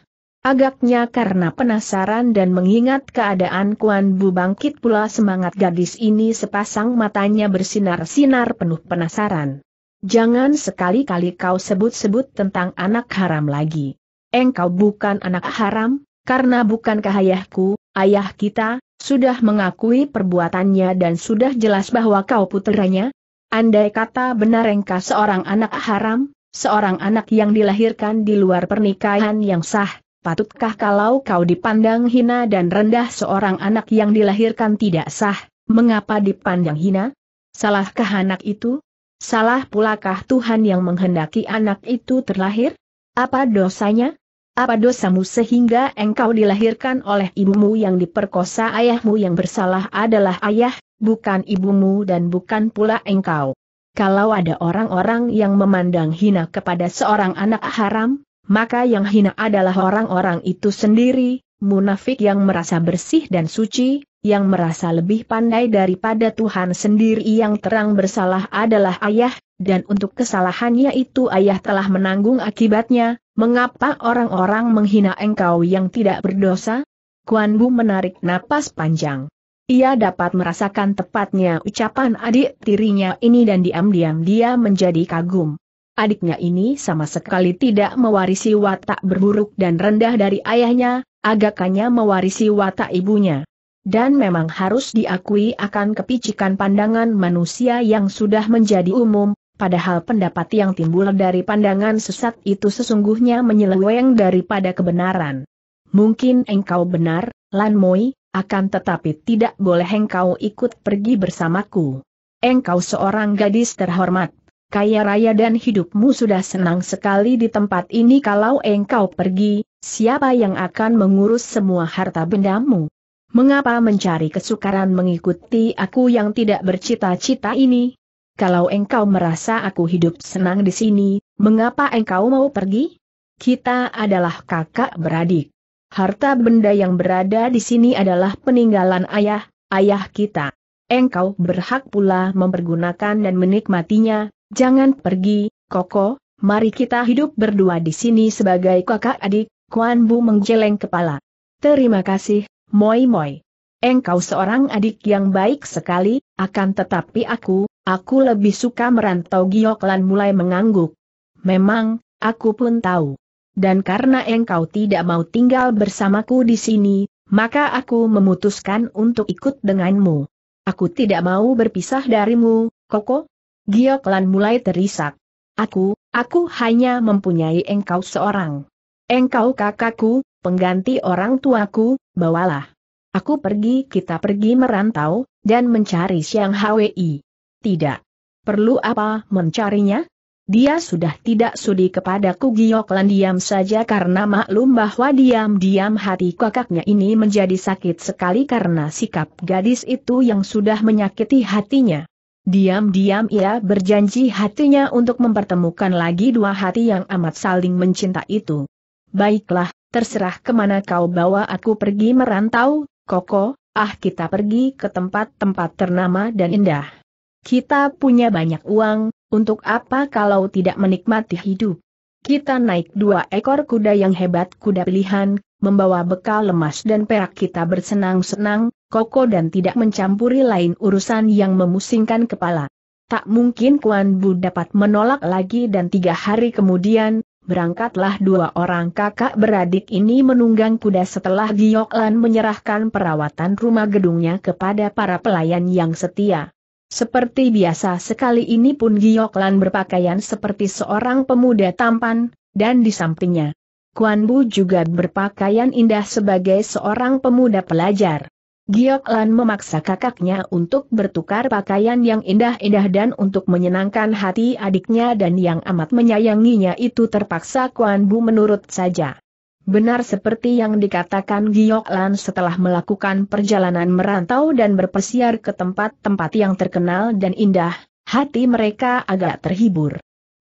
Agaknya karena penasaran dan mengingat keadaan Kuan Bu bangkit pula semangat gadis ini sepasang matanya bersinar-sinar penuh penasaran. Jangan sekali-kali kau sebut-sebut tentang anak haram lagi. Engkau bukan anak haram, karena bukankah ayahku, ayah kita, sudah mengakui perbuatannya dan sudah jelas bahwa kau putranya. Andai kata benar engkau seorang anak haram, seorang anak yang dilahirkan di luar pernikahan yang sah, patutkah kalau kau dipandang hina dan rendah seorang anak yang dilahirkan tidak sah, mengapa dipandang hina? Salahkah anak itu? Salah pulakah Tuhan yang menghendaki anak itu terlahir? Apa dosanya? Apa dosamu sehingga engkau dilahirkan oleh ibumu yang diperkosa ayahmu yang bersalah adalah ayah, bukan ibumu dan bukan pula engkau. Kalau ada orang-orang yang memandang hina kepada seorang anak haram, maka yang hina adalah orang-orang itu sendiri, munafik yang merasa bersih dan suci, yang merasa lebih pandai daripada Tuhan sendiri yang terang bersalah adalah ayah, dan untuk kesalahannya itu ayah telah menanggung akibatnya, mengapa orang-orang menghina engkau yang tidak berdosa? Kuan Bu menarik napas panjang. Ia dapat merasakan tepatnya ucapan adik tirinya ini dan diam-diam dia menjadi kagum adiknya ini sama sekali tidak mewarisi watak berburuk dan rendah dari ayahnya, agakannya mewarisi watak ibunya. Dan memang harus diakui akan kepicikan pandangan manusia yang sudah menjadi umum, padahal pendapat yang timbul dari pandangan sesat itu sesungguhnya menyeleweng daripada kebenaran. Mungkin engkau benar, Lan Moi, akan tetapi tidak boleh engkau ikut pergi bersamaku. Engkau seorang gadis terhormat, kaya raya dan hidupmu sudah senang sekali di tempat ini kalau engkau pergi, siapa yang akan mengurus semua harta bendamu? Mengapa mencari kesukaran mengikuti aku yang tidak bercita-cita ini? Kalau engkau merasa aku hidup senang di sini, mengapa engkau mau pergi? Kita adalah kakak beradik. Harta benda yang berada di sini adalah peninggalan ayah, ayah kita. Engkau berhak pula mempergunakan dan menikmatinya, Jangan pergi, Koko, mari kita hidup berdua di sini sebagai kakak adik, Kuan Bu menggeleng kepala. Terima kasih, Moi Moi. Engkau seorang adik yang baik sekali, akan tetapi aku, aku lebih suka merantau Gioklan mulai mengangguk. Memang, aku pun tahu. Dan karena engkau tidak mau tinggal bersamaku di sini, maka aku memutuskan untuk ikut denganmu. Aku tidak mau berpisah darimu, Koko, Giok Lan mulai terisak. Aku, aku hanya mempunyai engkau seorang. Engkau kakakku, pengganti orang tuaku, bawalah. Aku pergi kita pergi merantau, dan mencari Siang Hwi. Tidak. Perlu apa mencarinya? Dia sudah tidak sudi kepadaku Gioklan diam saja karena maklum bahwa diam-diam hati kakaknya ini menjadi sakit sekali karena sikap gadis itu yang sudah menyakiti hatinya. Diam-diam ia berjanji hatinya untuk mempertemukan lagi dua hati yang amat saling mencinta itu. Baiklah, terserah kemana kau bawa aku pergi merantau, Koko, ah kita pergi ke tempat-tempat ternama dan indah. Kita punya banyak uang, untuk apa kalau tidak menikmati hidup? Kita naik dua ekor kuda yang hebat kuda pilihan, membawa bekal lemas dan perak kita bersenang-senang, koko dan tidak mencampuri lain urusan yang memusingkan kepala. Tak mungkin Kuan Bu dapat menolak lagi dan tiga hari kemudian, berangkatlah dua orang kakak beradik ini menunggang kuda setelah Gioklan menyerahkan perawatan rumah gedungnya kepada para pelayan yang setia. Seperti biasa sekali ini pun Gioklan berpakaian seperti seorang pemuda tampan, dan di sampingnya, Kuan Bu juga berpakaian indah sebagai seorang pemuda pelajar. Giok Lan memaksa kakaknya untuk bertukar pakaian yang indah-indah dan untuk menyenangkan hati adiknya dan yang amat menyayanginya itu terpaksa Kuan Bu menurut saja. Benar seperti yang dikatakan Giok Lan setelah melakukan perjalanan merantau dan berpesiar ke tempat-tempat yang terkenal dan indah, hati mereka agak terhibur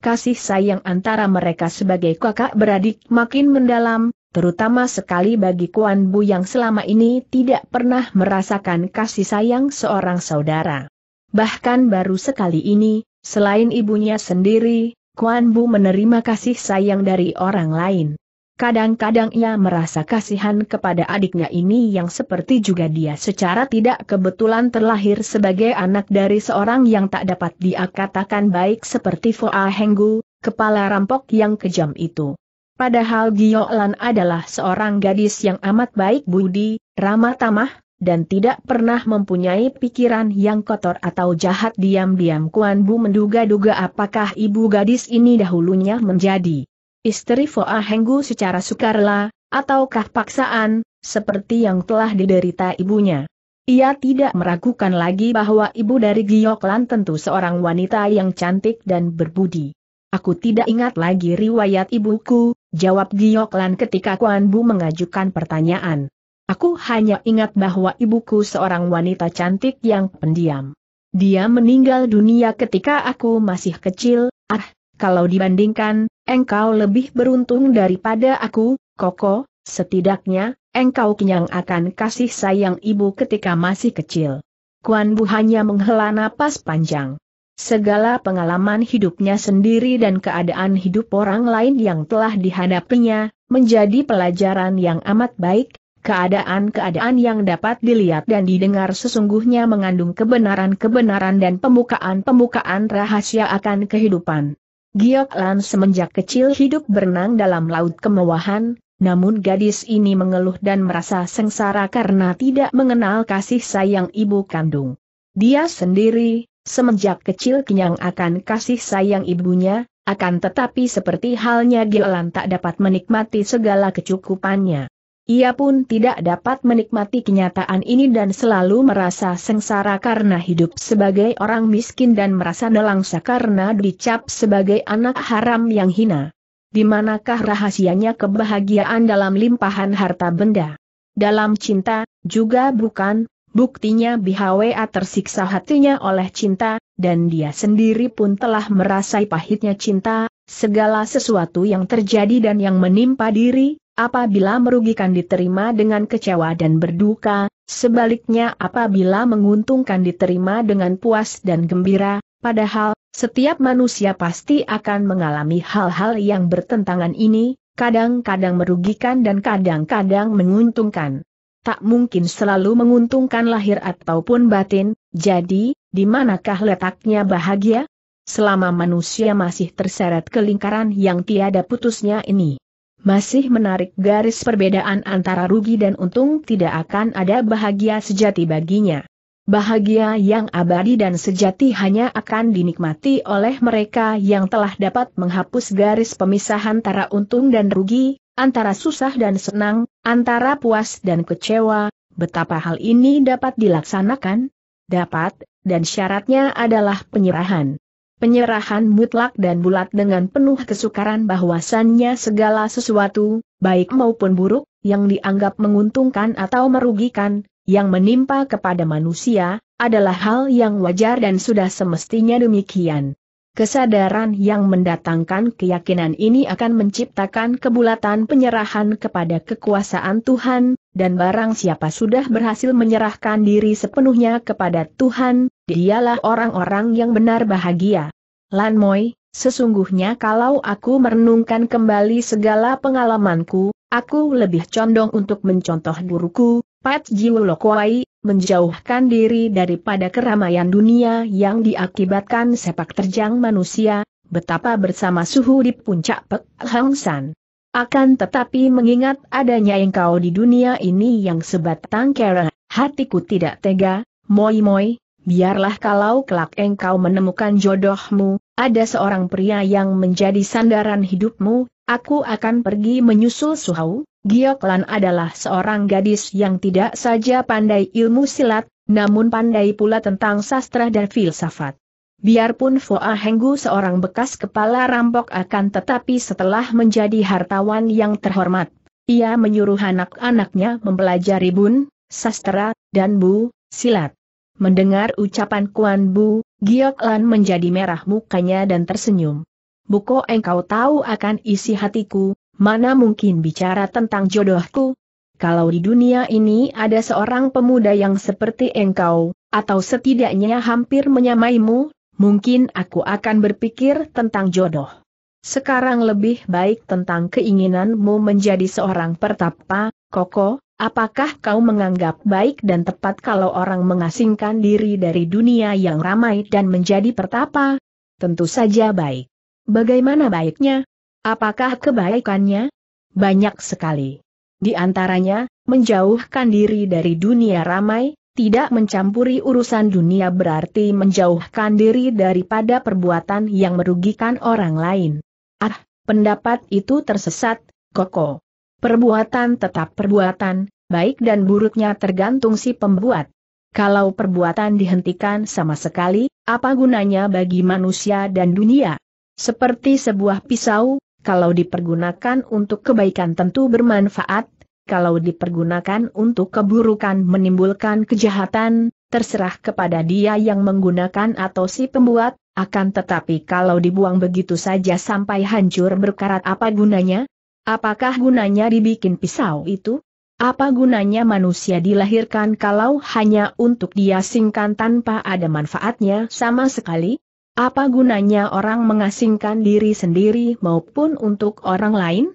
kasih sayang antara mereka sebagai kakak beradik makin mendalam, terutama sekali bagi Kuan Bu yang selama ini tidak pernah merasakan kasih sayang seorang saudara. Bahkan baru sekali ini, selain ibunya sendiri, Kuan Bu menerima kasih sayang dari orang lain. Kadang-kadang ia merasa kasihan kepada adiknya ini yang seperti juga dia secara tidak kebetulan terlahir sebagai anak dari seorang yang tak dapat dia katakan baik seperti Foa Henggu, kepala rampok yang kejam itu. Padahal Gio Lan adalah seorang gadis yang amat baik budi, ramah tamah, dan tidak pernah mempunyai pikiran yang kotor atau jahat diam-diam Kuan Bu menduga-duga apakah ibu gadis ini dahulunya menjadi istri Foa Henggu secara sukarela, ataukah paksaan, seperti yang telah diderita ibunya. Ia tidak meragukan lagi bahwa ibu dari Gioklan tentu seorang wanita yang cantik dan berbudi. Aku tidak ingat lagi riwayat ibuku, jawab Gioklan ketika Kuan Bu mengajukan pertanyaan. Aku hanya ingat bahwa ibuku seorang wanita cantik yang pendiam. Dia meninggal dunia ketika aku masih kecil, ah, kalau dibandingkan, engkau lebih beruntung daripada aku, Koko, setidaknya, engkau kenyang akan kasih sayang ibu ketika masih kecil. Kuan Bu hanya menghela napas panjang. Segala pengalaman hidupnya sendiri dan keadaan hidup orang lain yang telah dihadapinya, menjadi pelajaran yang amat baik, keadaan-keadaan yang dapat dilihat dan didengar sesungguhnya mengandung kebenaran-kebenaran dan pembukaan-pembukaan rahasia akan kehidupan. Giok Lan semenjak kecil hidup berenang dalam laut kemewahan, namun gadis ini mengeluh dan merasa sengsara karena tidak mengenal kasih sayang ibu kandung. Dia sendiri, semenjak kecil kenyang akan kasih sayang ibunya, akan tetapi seperti halnya Lan tak dapat menikmati segala kecukupannya. Ia pun tidak dapat menikmati kenyataan ini dan selalu merasa sengsara karena hidup sebagai orang miskin dan merasa nelangsa karena dicap sebagai anak haram yang hina. Di manakah rahasianya kebahagiaan dalam limpahan harta benda? Dalam cinta, juga bukan, buktinya Bihawa tersiksa hatinya oleh cinta, dan dia sendiri pun telah merasai pahitnya cinta, segala sesuatu yang terjadi dan yang menimpa diri, Apabila merugikan diterima dengan kecewa dan berduka, sebaliknya apabila menguntungkan diterima dengan puas dan gembira, padahal, setiap manusia pasti akan mengalami hal-hal yang bertentangan ini, kadang-kadang merugikan dan kadang-kadang menguntungkan. Tak mungkin selalu menguntungkan lahir ataupun batin, jadi, di manakah letaknya bahagia? Selama manusia masih terseret ke lingkaran yang tiada putusnya ini masih menarik garis perbedaan antara rugi dan untung tidak akan ada bahagia sejati baginya. Bahagia yang abadi dan sejati hanya akan dinikmati oleh mereka yang telah dapat menghapus garis pemisah antara untung dan rugi, antara susah dan senang, antara puas dan kecewa, betapa hal ini dapat dilaksanakan? Dapat, dan syaratnya adalah penyerahan penyerahan mutlak dan bulat dengan penuh kesukaran bahwasannya segala sesuatu, baik maupun buruk, yang dianggap menguntungkan atau merugikan, yang menimpa kepada manusia, adalah hal yang wajar dan sudah semestinya demikian. Kesadaran yang mendatangkan keyakinan ini akan menciptakan kebulatan penyerahan kepada kekuasaan Tuhan, dan barang siapa sudah berhasil menyerahkan diri sepenuhnya kepada Tuhan, dialah orang-orang yang benar bahagia. Lan Moi, sesungguhnya kalau aku merenungkan kembali segala pengalamanku, aku lebih condong untuk mencontoh guruku, Pat Jiwo Lokwai, menjauhkan diri daripada keramaian dunia yang diakibatkan sepak terjang manusia, betapa bersama suhu di puncak Pek Hang San. Akan tetapi mengingat adanya engkau di dunia ini yang sebatang kera, hatiku tidak tega, moi-moi, biarlah kalau kelak engkau menemukan jodohmu, ada seorang pria yang menjadi sandaran hidupmu, aku akan pergi menyusul Suhau, Gioklan adalah seorang gadis yang tidak saja pandai ilmu silat, namun pandai pula tentang sastra dan filsafat. Biarpun Foa Henggu seorang bekas kepala rampok akan tetapi setelah menjadi hartawan yang terhormat, ia menyuruh anak-anaknya mempelajari bun, sastra, dan bu, silat. Mendengar ucapan Kuan Bu, Giok menjadi merah mukanya dan tersenyum. Buko engkau tahu akan isi hatiku, mana mungkin bicara tentang jodohku? Kalau di dunia ini ada seorang pemuda yang seperti engkau, atau setidaknya hampir menyamaimu, mungkin aku akan berpikir tentang jodoh. Sekarang lebih baik tentang keinginanmu menjadi seorang pertapa, Koko, apakah kau menganggap baik dan tepat kalau orang mengasingkan diri dari dunia yang ramai dan menjadi pertapa? Tentu saja baik. Bagaimana baiknya? Apakah kebaikannya? Banyak sekali. Di antaranya, menjauhkan diri dari dunia ramai, tidak mencampuri urusan dunia berarti menjauhkan diri daripada perbuatan yang merugikan orang lain. Ah, pendapat itu tersesat, Koko. Perbuatan tetap perbuatan, baik dan buruknya tergantung si pembuat. Kalau perbuatan dihentikan sama sekali, apa gunanya bagi manusia dan dunia? Seperti sebuah pisau, kalau dipergunakan untuk kebaikan tentu bermanfaat, kalau dipergunakan untuk keburukan menimbulkan kejahatan, terserah kepada dia yang menggunakan atau si pembuat, akan tetapi kalau dibuang begitu saja sampai hancur berkarat apa gunanya? Apakah gunanya dibikin pisau itu? Apa gunanya manusia dilahirkan kalau hanya untuk diasingkan tanpa ada manfaatnya sama sekali? Apa gunanya orang mengasingkan diri sendiri maupun untuk orang lain?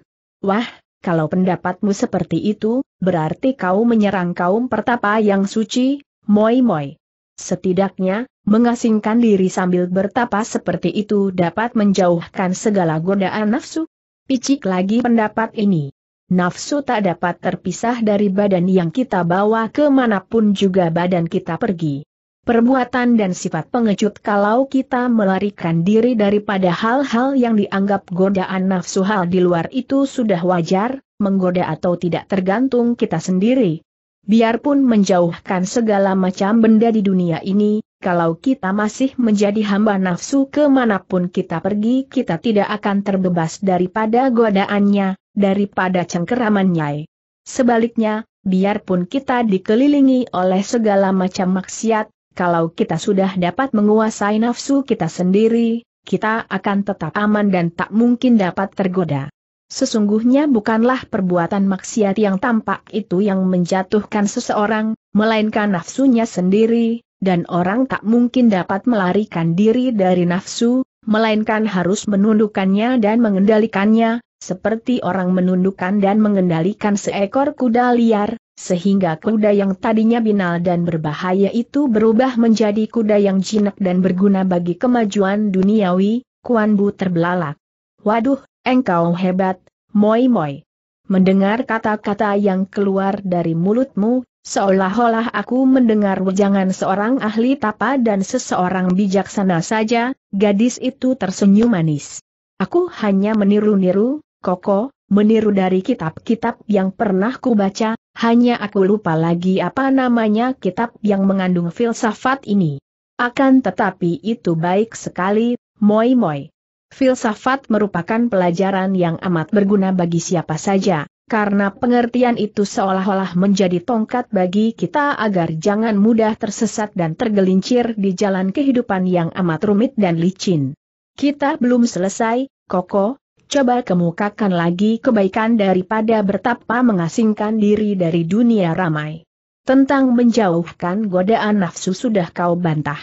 Wah, kalau pendapatmu seperti itu, berarti kau menyerang kaum pertapa yang suci, moi-moi. Setidaknya, mengasingkan diri sambil bertapa seperti itu dapat menjauhkan segala godaan nafsu. Picik lagi pendapat ini. Nafsu tak dapat terpisah dari badan yang kita bawa kemanapun juga badan kita pergi perbuatan dan sifat pengecut kalau kita melarikan diri daripada hal-hal yang dianggap godaan nafsu hal di luar itu sudah wajar, menggoda atau tidak tergantung kita sendiri. Biarpun menjauhkan segala macam benda di dunia ini, kalau kita masih menjadi hamba nafsu kemanapun kita pergi kita tidak akan terbebas daripada godaannya, daripada cengkeramannya. Sebaliknya, biarpun kita dikelilingi oleh segala macam maksiat, kalau kita sudah dapat menguasai nafsu kita sendiri, kita akan tetap aman dan tak mungkin dapat tergoda. Sesungguhnya bukanlah perbuatan maksiat yang tampak itu yang menjatuhkan seseorang, melainkan nafsunya sendiri, dan orang tak mungkin dapat melarikan diri dari nafsu, melainkan harus menundukkannya dan mengendalikannya, seperti orang menundukkan dan mengendalikan seekor kuda liar, sehingga kuda yang tadinya binal dan berbahaya itu berubah menjadi kuda yang jinak dan berguna bagi kemajuan duniawi, Kuan Bu terbelalak. Waduh, engkau hebat, moi moi. Mendengar kata-kata yang keluar dari mulutmu, Seolah-olah aku mendengar wejangan seorang ahli tapa dan seseorang bijaksana saja, gadis itu tersenyum manis. Aku hanya meniru-niru, koko, meniru dari kitab-kitab yang pernah kubaca, hanya aku lupa lagi apa namanya kitab yang mengandung filsafat ini. Akan tetapi itu baik sekali, Moi Moi. Filsafat merupakan pelajaran yang amat berguna bagi siapa saja, karena pengertian itu seolah-olah menjadi tongkat bagi kita agar jangan mudah tersesat dan tergelincir di jalan kehidupan yang amat rumit dan licin. Kita belum selesai, Koko, coba kemukakan lagi kebaikan daripada bertapa mengasingkan diri dari dunia ramai. Tentang menjauhkan godaan nafsu sudah kau bantah.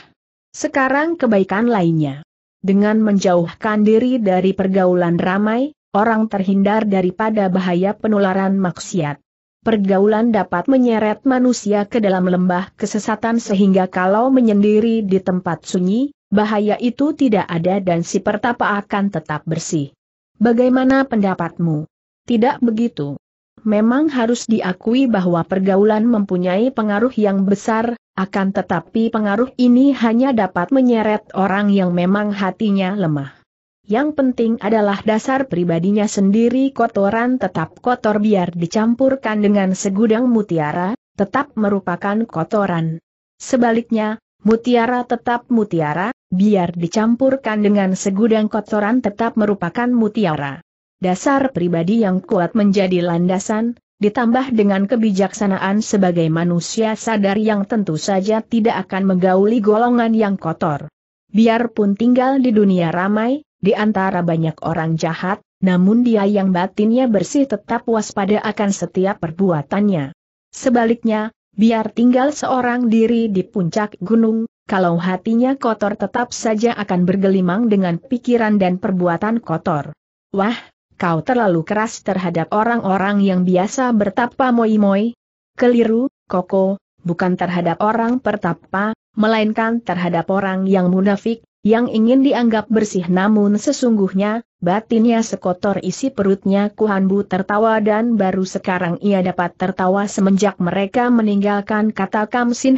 Sekarang kebaikan lainnya. Dengan menjauhkan diri dari pergaulan ramai, orang terhindar daripada bahaya penularan maksiat. Pergaulan dapat menyeret manusia ke dalam lembah kesesatan sehingga kalau menyendiri di tempat sunyi, bahaya itu tidak ada dan si pertapa akan tetap bersih. Bagaimana pendapatmu? Tidak begitu. Memang harus diakui bahwa pergaulan mempunyai pengaruh yang besar, akan tetapi pengaruh ini hanya dapat menyeret orang yang memang hatinya lemah. Yang penting adalah dasar pribadinya sendiri kotoran tetap kotor biar dicampurkan dengan segudang mutiara, tetap merupakan kotoran. Sebaliknya, mutiara tetap mutiara, biar dicampurkan dengan segudang kotoran tetap merupakan mutiara. Dasar pribadi yang kuat menjadi landasan, ditambah dengan kebijaksanaan sebagai manusia sadar yang tentu saja tidak akan menggauli golongan yang kotor. Biarpun tinggal di dunia ramai, di antara banyak orang jahat, namun dia yang batinnya bersih tetap waspada akan setiap perbuatannya. Sebaliknya, biar tinggal seorang diri di puncak gunung, kalau hatinya kotor tetap saja akan bergelimang dengan pikiran dan perbuatan kotor. Wah, kau terlalu keras terhadap orang-orang yang biasa bertapa moi-moi. Keliru, Koko, bukan terhadap orang pertapa, melainkan terhadap orang yang munafik, yang ingin dianggap bersih namun sesungguhnya, batinnya sekotor isi perutnya Kuhanbu tertawa dan baru sekarang ia dapat tertawa semenjak mereka meninggalkan kata Kam Sin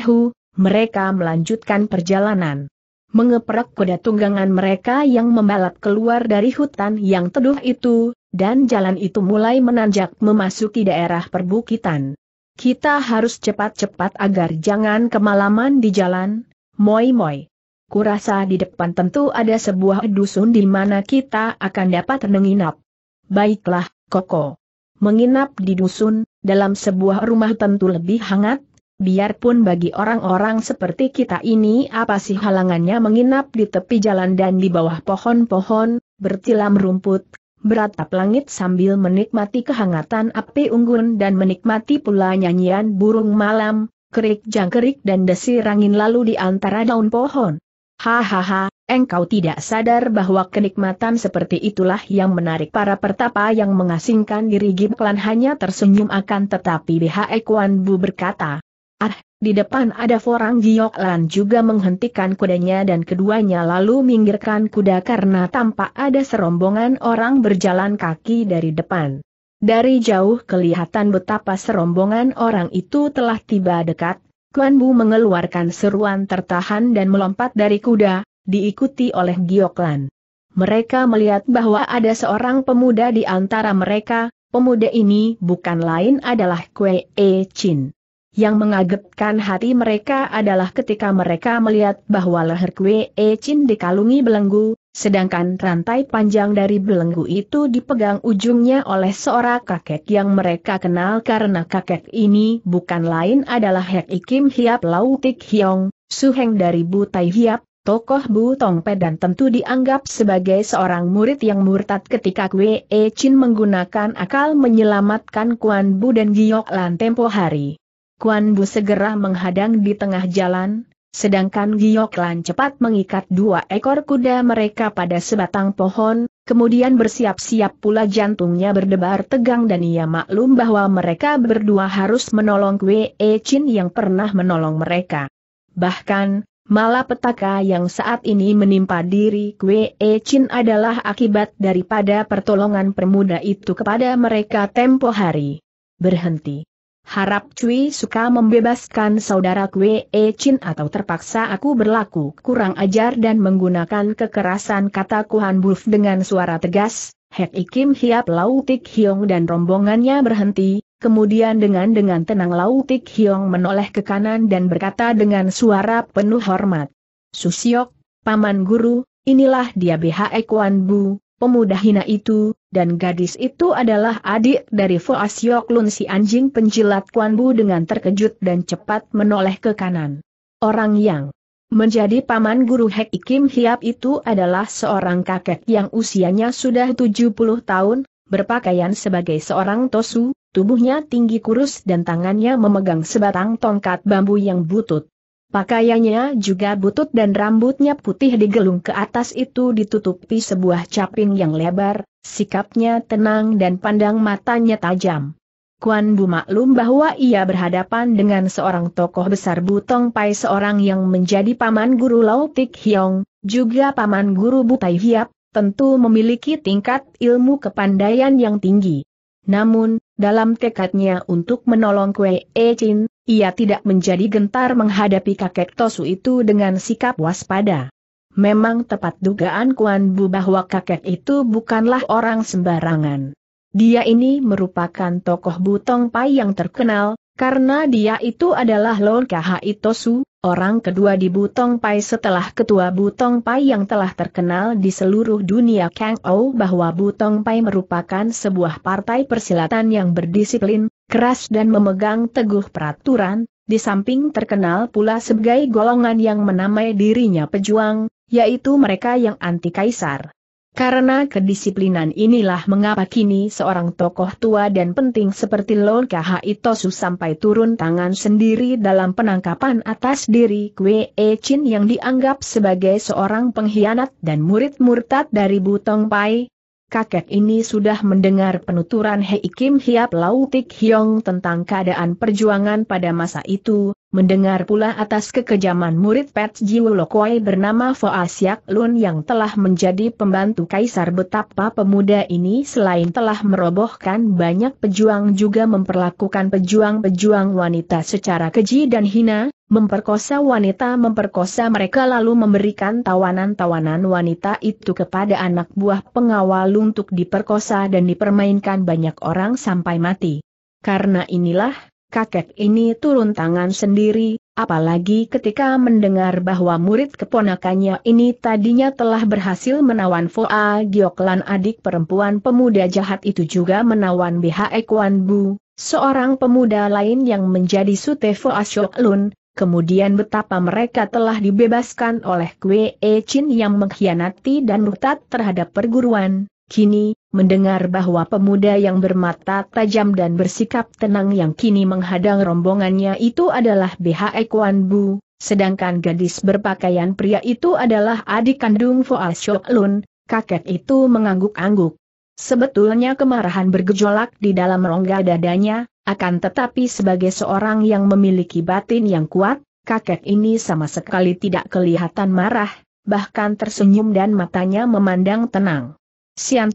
mereka melanjutkan perjalanan. Mengeprek kuda tunggangan mereka yang membalap keluar dari hutan yang teduh itu, dan jalan itu mulai menanjak memasuki daerah perbukitan. Kita harus cepat-cepat agar jangan kemalaman di jalan, moi-moi. Kurasa di depan tentu ada sebuah dusun di mana kita akan dapat menginap. Baiklah, Koko. Menginap di dusun, dalam sebuah rumah tentu lebih hangat, biarpun bagi orang-orang seperti kita ini apa sih halangannya menginap di tepi jalan dan di bawah pohon-pohon, bertilam rumput, beratap langit sambil menikmati kehangatan api unggun dan menikmati pula nyanyian burung malam, kerik jangkerik dan desir angin lalu di antara daun pohon. Hahaha, engkau tidak sadar bahwa kenikmatan seperti itulah yang menarik para pertapa yang mengasingkan diri pelan hanya tersenyum akan tetapi BHE Kuan Bu berkata, Ah, di depan ada Forang Gioklan juga menghentikan kudanya dan keduanya lalu minggirkan kuda karena tampak ada serombongan orang berjalan kaki dari depan. Dari jauh kelihatan betapa serombongan orang itu telah tiba dekat, Kuan Bu mengeluarkan seruan tertahan dan melompat dari kuda, diikuti oleh Gioklan. Mereka melihat bahwa ada seorang pemuda di antara mereka, pemuda ini bukan lain adalah Kue E Chin. Yang mengagetkan hati mereka adalah ketika mereka melihat bahwa leher kue e Chin dikalungi belenggu, sedangkan rantai panjang dari belenggu itu dipegang ujungnya oleh seorang kakek yang mereka kenal karena kakek ini bukan lain adalah Hek Ikim Hiap Lau Tik Hiong, suheng dari Butai Hiap, Tokoh Bu Tongpe dan tentu dianggap sebagai seorang murid yang murtad ketika Kwe E Chin menggunakan akal menyelamatkan Kuan Bu dan Giok Lan tempo hari. Kuan Bu segera menghadang di tengah jalan, sedangkan Giok Lan cepat mengikat dua ekor kuda mereka pada sebatang pohon, kemudian bersiap-siap pula jantungnya berdebar tegang dan ia maklum bahwa mereka berdua harus menolong Wei Chin yang pernah menolong mereka. Bahkan, malah petaka yang saat ini menimpa diri Wei Chin adalah akibat daripada pertolongan permuda itu kepada mereka tempo hari. Berhenti. Harap Cui suka membebaskan saudara Kwe Chin atau terpaksa aku berlaku kurang ajar dan menggunakan kekerasan kata Kuhan Buf dengan suara tegas, Hek Ikim Hiap Lautik Hiong dan rombongannya berhenti, kemudian dengan dengan tenang Lautik Hiong menoleh ke kanan dan berkata dengan suara penuh hormat. Susiok, Paman Guru, inilah dia BHE Kuan Bu, pemuda hina itu, dan gadis itu adalah adik dari Asyok Lun si anjing penjilat Kuan Bu dengan terkejut dan cepat menoleh ke kanan. Orang yang menjadi paman guru Hek Ikim Hiap itu adalah seorang kakek yang usianya sudah 70 tahun, berpakaian sebagai seorang tosu, tubuhnya tinggi kurus dan tangannya memegang sebatang tongkat bambu yang butut. Pakaiannya juga butut dan rambutnya putih digelung ke atas itu ditutupi sebuah caping yang lebar, sikapnya tenang dan pandang matanya tajam. Kuan Bu maklum bahwa ia berhadapan dengan seorang tokoh besar Butong Pai seorang yang menjadi paman guru Lau Tik Hiong, juga paman guru Butai Hiap, tentu memiliki tingkat ilmu kepandaian yang tinggi. Namun, dalam tekadnya untuk menolong Kue E Chin, ia tidak menjadi gentar menghadapi kakek Tosu itu dengan sikap waspada. Memang tepat dugaan Kuan Bu bahwa kakek itu bukanlah orang sembarangan. Dia ini merupakan tokoh Butong Pai yang terkenal, karena dia itu adalah Lord Kahai Tosu, orang kedua di Butong Pai setelah ketua Butong Pai yang telah terkenal di seluruh dunia Kang Ou bahwa Butong Pai merupakan sebuah partai persilatan yang berdisiplin, keras dan memegang teguh peraturan, di samping terkenal pula sebagai golongan yang menamai dirinya pejuang, yaitu mereka yang anti kaisar. Karena kedisiplinan inilah mengapa kini seorang tokoh tua dan penting seperti Lord KHI Tosu sampai turun tangan sendiri dalam penangkapan atas diri Kwe E Chin yang dianggap sebagai seorang pengkhianat dan murid murtad dari Butong Pai. Kakek ini sudah mendengar penuturan Hei Kim Hiap Lautik Hyong Hiong tentang keadaan perjuangan pada masa itu, Mendengar pula atas kekejaman murid Pet Jiwulokoi bernama Foa Lun yang telah menjadi pembantu kaisar betapa pemuda ini selain telah merobohkan banyak pejuang juga memperlakukan pejuang-pejuang wanita secara keji dan hina, memperkosa wanita memperkosa mereka lalu memberikan tawanan-tawanan wanita itu kepada anak buah pengawal untuk diperkosa dan dipermainkan banyak orang sampai mati. Karena inilah, kakek ini turun tangan sendiri, apalagi ketika mendengar bahwa murid keponakannya ini tadinya telah berhasil menawan Foa Gioklan adik perempuan pemuda jahat itu juga menawan BHE Kuan Bu, seorang pemuda lain yang menjadi sute Foa Shoklun, kemudian betapa mereka telah dibebaskan oleh Kwe Chin yang mengkhianati dan murtad terhadap perguruan, kini, mendengar bahwa pemuda yang bermata tajam dan bersikap tenang yang kini menghadang rombongannya itu adalah BHE Kwan Bu, sedangkan gadis berpakaian pria itu adalah adik kandung Foa Shok Lun, kakek itu mengangguk-angguk. Sebetulnya kemarahan bergejolak di dalam rongga dadanya, akan tetapi sebagai seorang yang memiliki batin yang kuat, kakek ini sama sekali tidak kelihatan marah, bahkan tersenyum dan matanya memandang tenang. Sian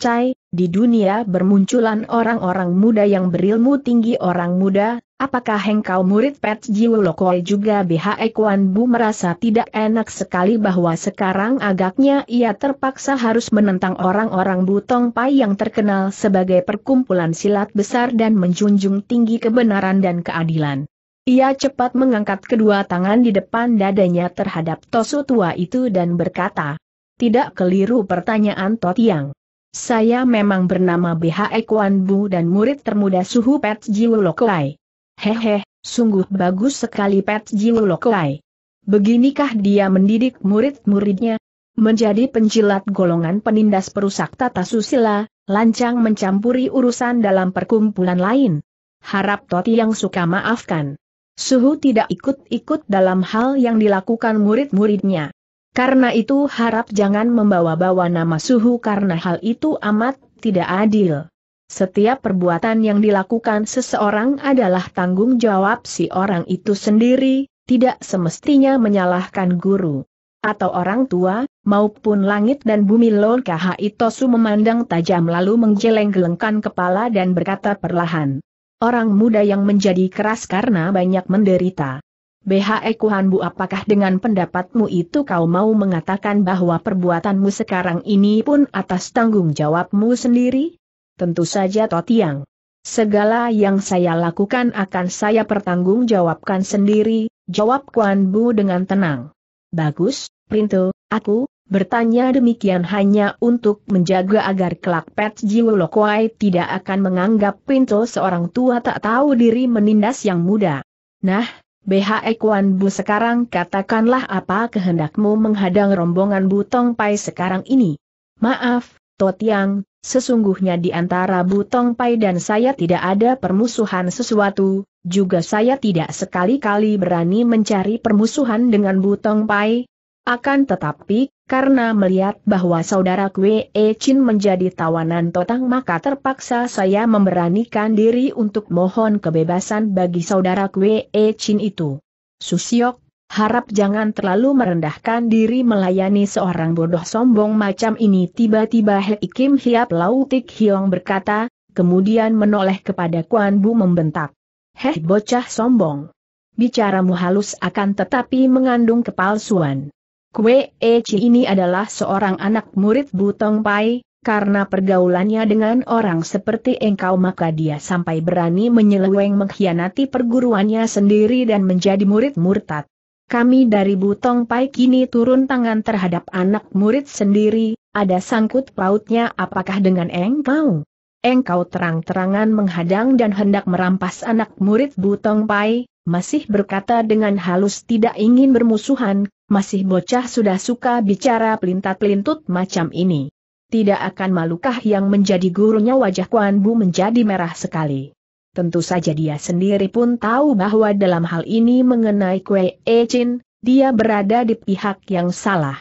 di dunia bermunculan orang-orang muda yang berilmu tinggi orang muda, apakah engkau murid Pet Jiu Lokoi juga BHE Kuan Bu merasa tidak enak sekali bahwa sekarang agaknya ia terpaksa harus menentang orang-orang Butong Pai yang terkenal sebagai perkumpulan silat besar dan menjunjung tinggi kebenaran dan keadilan. Ia cepat mengangkat kedua tangan di depan dadanya terhadap Tosu tua itu dan berkata, Tidak keliru pertanyaan Totiang. Saya memang bernama BHE Kwan Bu dan murid termuda suhu Pet Jiu Lokai. Hehe, sungguh bagus sekali Pet Jiu Lokai. Beginikah dia mendidik murid-muridnya? Menjadi penjilat golongan penindas perusak tata susila, lancang mencampuri urusan dalam perkumpulan lain. Harap Toti yang suka maafkan. Suhu tidak ikut-ikut dalam hal yang dilakukan murid-muridnya. Karena itu harap jangan membawa-bawa nama suhu karena hal itu amat tidak adil. Setiap perbuatan yang dilakukan seseorang adalah tanggung jawab si orang itu sendiri, tidak semestinya menyalahkan guru atau orang tua, maupun langit dan bumi Lord KHI Tosu memandang tajam lalu menggeleng-gelengkan kepala dan berkata perlahan. Orang muda yang menjadi keras karena banyak menderita. BHE Kuhanbu apakah dengan pendapatmu itu kau mau mengatakan bahwa perbuatanmu sekarang ini pun atas tanggung jawabmu sendiri? Tentu saja Totiang. Segala yang saya lakukan akan saya pertanggungjawabkan sendiri, jawab Kuan dengan tenang. Bagus, Printo, aku, bertanya demikian hanya untuk menjaga agar kelak Pet Jiwulokwai tidak akan menganggap Printo seorang tua tak tahu diri menindas yang muda. Nah, BH Ekwan Bu sekarang katakanlah apa kehendakmu menghadang rombongan Butong Pai sekarang ini. Maaf, Totiang, sesungguhnya di antara Butong Pai dan saya tidak ada permusuhan sesuatu, juga saya tidak sekali-kali berani mencari permusuhan dengan Butong Pai. Akan tetapi, karena melihat bahwa saudara Kwe E Chin menjadi tawanan totang maka terpaksa saya memberanikan diri untuk mohon kebebasan bagi saudara Kwe E Chin itu. Susiok, harap jangan terlalu merendahkan diri melayani seorang bodoh sombong macam ini tiba-tiba Hei Kim Hiap Lautik Hiong berkata, kemudian menoleh kepada Kuan Bu membentak. Heh bocah sombong. Bicaramu halus akan tetapi mengandung kepalsuan. Kue Eci ini adalah seorang anak murid Butong Pai, karena pergaulannya dengan orang seperti engkau maka dia sampai berani menyeleweng mengkhianati perguruannya sendiri dan menjadi murid murtad. Kami dari Butong Pai kini turun tangan terhadap anak murid sendiri, ada sangkut pautnya apakah dengan engkau? Engkau terang-terangan menghadang dan hendak merampas anak murid Butong Pai, masih berkata dengan halus tidak ingin bermusuhan, masih bocah sudah suka bicara pelintat-pelintut macam ini. Tidak akan malukah yang menjadi gurunya wajah Kuan Bu menjadi merah sekali. Tentu saja dia sendiri pun tahu bahwa dalam hal ini mengenai Kue E Chin, dia berada di pihak yang salah.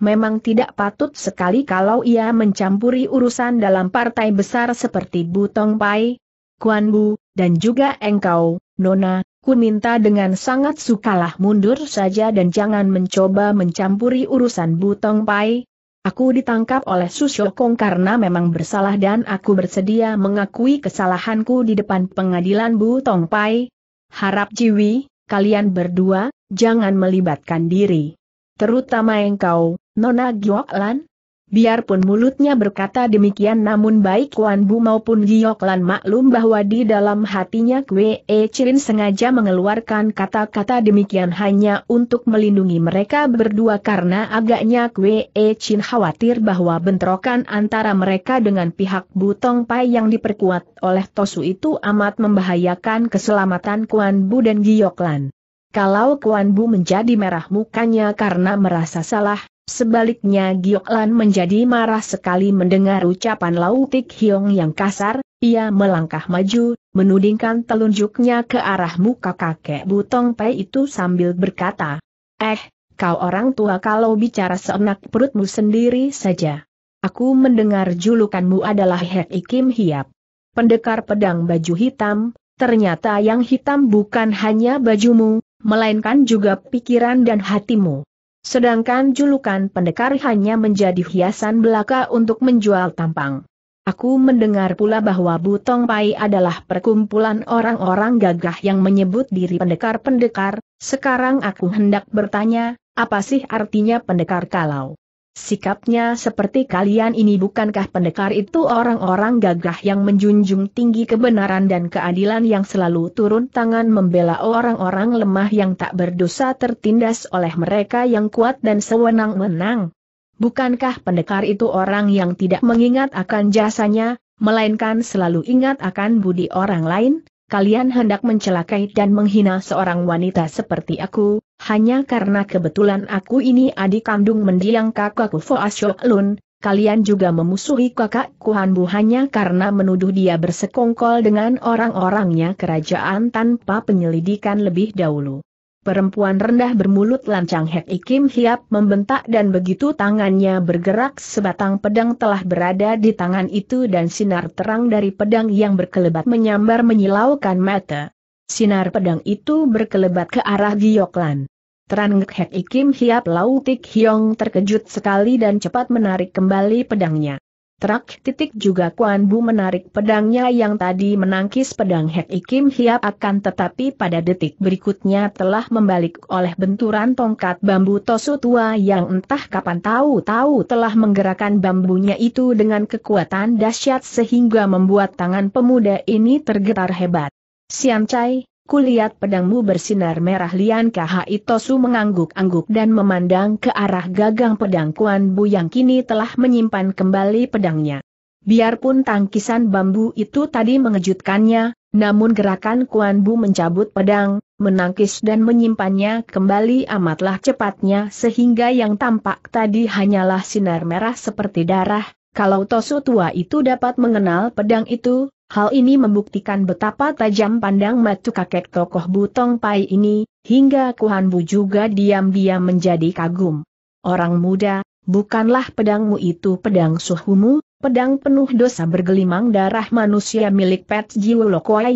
Memang tidak patut sekali kalau ia mencampuri urusan dalam partai besar seperti Butong Pai, Kuan Bu, dan juga engkau, Nona, Ku minta dengan sangat sukalah mundur saja dan jangan mencoba mencampuri urusan Butong Pai. Aku ditangkap oleh Susyokong karena memang bersalah dan aku bersedia mengakui kesalahanku di depan pengadilan Butong Pai. Harap Jiwi, kalian berdua, jangan melibatkan diri. Terutama engkau, Nona Lan, Biarpun mulutnya berkata demikian namun baik Wan Bu maupun Gioklan maklum bahwa di dalam hatinya Kwee E Chirin sengaja mengeluarkan kata-kata demikian hanya untuk melindungi mereka berdua karena agaknya Kwee Chin khawatir bahwa bentrokan antara mereka dengan pihak Butong Pai yang diperkuat oleh Tosu itu amat membahayakan keselamatan Kwan Bu dan Gioklan. Kalau Kuan Bu menjadi merah mukanya karena merasa salah, Sebaliknya Gioklan menjadi marah sekali mendengar ucapan Lautik Hiong yang kasar, ia melangkah maju, menudingkan telunjuknya ke arah muka kakek Butong Pei itu sambil berkata, Eh, kau orang tua kalau bicara seenak perutmu sendiri saja. Aku mendengar julukanmu adalah Hek Ikim Hiap. Pendekar pedang baju hitam, ternyata yang hitam bukan hanya bajumu, melainkan juga pikiran dan hatimu. Sedangkan julukan pendekar hanya menjadi hiasan belaka untuk menjual tampang. Aku mendengar pula bahwa Butong Pai adalah perkumpulan orang-orang gagah yang menyebut diri pendekar-pendekar, sekarang aku hendak bertanya, apa sih artinya pendekar kalau Sikapnya seperti kalian ini bukankah pendekar itu orang-orang gagah yang menjunjung tinggi kebenaran dan keadilan yang selalu turun tangan membela orang-orang lemah yang tak berdosa tertindas oleh mereka yang kuat dan sewenang-wenang? Bukankah pendekar itu orang yang tidak mengingat akan jasanya, melainkan selalu ingat akan budi orang lain? Kalian hendak mencelakai dan menghina seorang wanita seperti aku, hanya karena kebetulan aku ini adik kandung mendiang kakakku Foa Lun, kalian juga memusuhi kakakku Hanbu hanya karena menuduh dia bersekongkol dengan orang-orangnya kerajaan tanpa penyelidikan lebih dahulu. Perempuan rendah bermulut lancang Hek Ikim Hiap membentak dan begitu tangannya bergerak sebatang pedang telah berada di tangan itu dan sinar terang dari pedang yang berkelebat menyambar menyilaukan mata. Sinar pedang itu berkelebat ke arah Gioklan. Tran Hek Ikim Hiap Lautik Hiong terkejut sekali dan cepat menarik kembali pedangnya. Trak titik juga Kuan Bu menarik pedangnya yang tadi menangkis pedang Hek Ikim Hiap akan tetapi pada detik berikutnya telah membalik oleh benturan tongkat bambu tosu tua yang entah kapan tahu-tahu telah menggerakkan bambunya itu dengan kekuatan dahsyat sehingga membuat tangan pemuda ini tergetar hebat. Siam Chai, kulihat pedangmu bersinar merah Lian Kahai Tosu mengangguk-angguk dan memandang ke arah gagang pedang Kuan Bu yang kini telah menyimpan kembali pedangnya. Biarpun tangkisan bambu itu tadi mengejutkannya, namun gerakan Kuan Bu mencabut pedang, menangkis dan menyimpannya kembali amatlah cepatnya sehingga yang tampak tadi hanyalah sinar merah seperti darah, kalau Tosu tua itu dapat mengenal pedang itu, Hal ini membuktikan betapa tajam pandang matu kakek tokoh Butong Pai ini, hingga Kuhan Bu juga diam-diam menjadi kagum. Orang muda, bukanlah pedangmu itu pedang suhumu, pedang penuh dosa bergelimang darah manusia milik Pet Jiu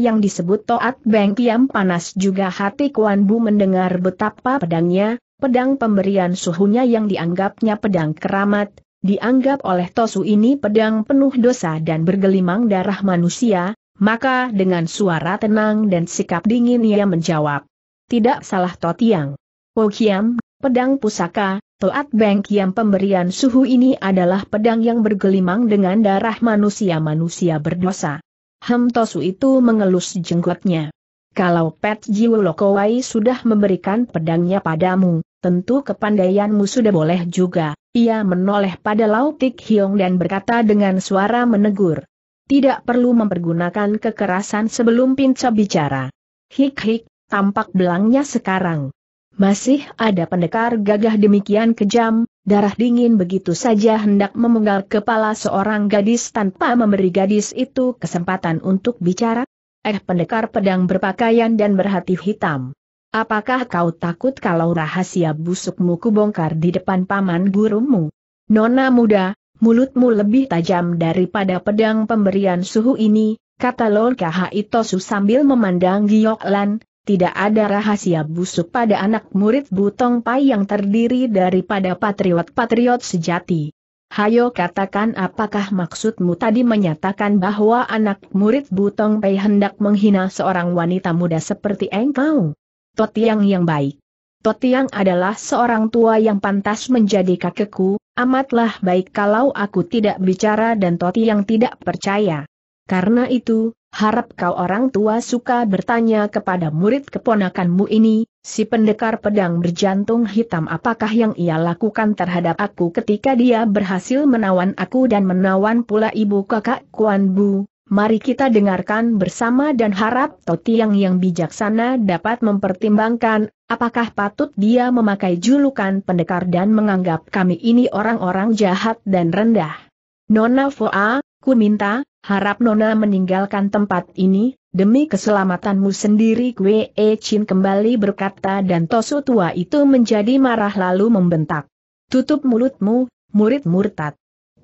yang disebut Toat Beng Kiam Panas juga hati Kuan Bu mendengar betapa pedangnya, pedang pemberian suhunya yang dianggapnya pedang keramat, dianggap oleh Tosu ini pedang penuh dosa dan bergelimang darah manusia, maka dengan suara tenang dan sikap dingin ia menjawab. Tidak salah Totiang. Pokiam, oh pedang pusaka, Toat Beng Kiam pemberian suhu ini adalah pedang yang bergelimang dengan darah manusia-manusia berdosa. Hem Tosu itu mengelus jenggotnya. Kalau Pet Jiulokowai sudah memberikan pedangnya padamu, tentu kepandaianmu sudah boleh juga. Ia menoleh pada Lautik Hiong dan berkata dengan suara menegur. Tidak perlu mempergunakan kekerasan sebelum Pinca bicara. Hik-hik, tampak belangnya sekarang. Masih ada pendekar gagah demikian kejam, darah dingin begitu saja hendak memenggal kepala seorang gadis tanpa memberi gadis itu kesempatan untuk bicara? Eh pendekar pedang berpakaian dan berhati hitam. Apakah kau takut kalau rahasia busukmu kubongkar di depan paman gurumu? Nona muda, mulutmu lebih tajam daripada pedang pemberian suhu ini, kata Lord Kahaitosu sambil memandang Gioklan, tidak ada rahasia busuk pada anak murid Butong Pai yang terdiri daripada patriot-patriot sejati. Hayo katakan apakah maksudmu tadi menyatakan bahwa anak murid Butong Pei hendak menghina seorang wanita muda seperti engkau? Totiang yang baik. Totiang adalah seorang tua yang pantas menjadi kakekku, amatlah baik kalau aku tidak bicara dan Totiang tidak percaya. Karena itu, harap kau orang tua suka bertanya kepada murid keponakanmu ini, Si pendekar pedang berjantung hitam apakah yang ia lakukan terhadap aku ketika dia berhasil menawan aku dan menawan pula ibu kakak Kuan Bu? Mari kita dengarkan bersama dan harap yang yang bijaksana dapat mempertimbangkan apakah patut dia memakai julukan pendekar dan menganggap kami ini orang-orang jahat dan rendah. Nona Foa, ku minta, harap Nona meninggalkan tempat ini, Demi keselamatanmu sendiri Kwe E Chin kembali berkata dan Tosu tua itu menjadi marah lalu membentak. Tutup mulutmu, murid murtad.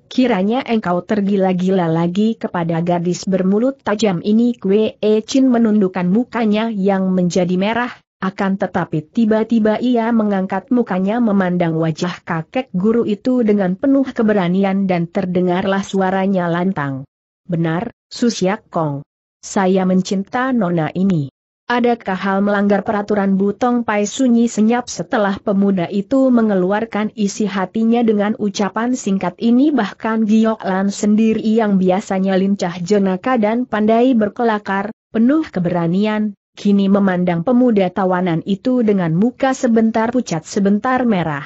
Kiranya engkau tergila-gila lagi kepada gadis bermulut tajam ini Kwe E Chin menundukkan mukanya yang menjadi merah, akan tetapi tiba-tiba ia mengangkat mukanya memandang wajah kakek guru itu dengan penuh keberanian dan terdengarlah suaranya lantang. Benar, Susiak Kong saya mencinta nona ini. Adakah hal melanggar peraturan Butong Pai sunyi senyap setelah pemuda itu mengeluarkan isi hatinya dengan ucapan singkat ini bahkan Giok Lan sendiri yang biasanya lincah jenaka dan pandai berkelakar, penuh keberanian, kini memandang pemuda tawanan itu dengan muka sebentar pucat sebentar merah.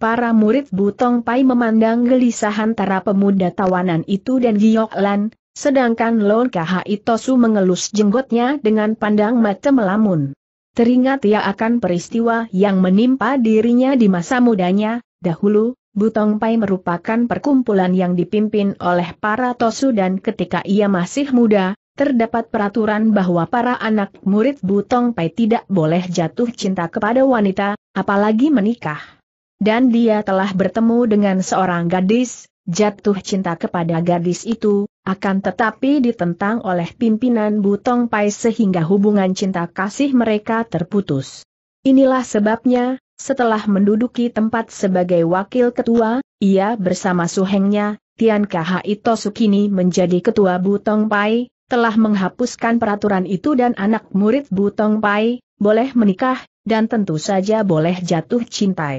Para murid Butong Pai memandang gelisah antara pemuda tawanan itu dan Giok Lan, Sedangkan Lon KHI Tosu mengelus jenggotnya dengan pandang mata melamun. Teringat ia akan peristiwa yang menimpa dirinya di masa mudanya, dahulu, Butong Pai merupakan perkumpulan yang dipimpin oleh para Tosu dan ketika ia masih muda, terdapat peraturan bahwa para anak murid Butong Pai tidak boleh jatuh cinta kepada wanita, apalagi menikah. Dan dia telah bertemu dengan seorang gadis, jatuh cinta kepada gadis itu, akan tetapi ditentang oleh pimpinan Butong Pai sehingga hubungan cinta kasih mereka terputus. Inilah sebabnya, setelah menduduki tempat sebagai wakil ketua, ia bersama suhengnya, Tian Ito Sukini menjadi ketua Butong Pai, telah menghapuskan peraturan itu dan anak murid Butong Pai, boleh menikah, dan tentu saja boleh jatuh cinta.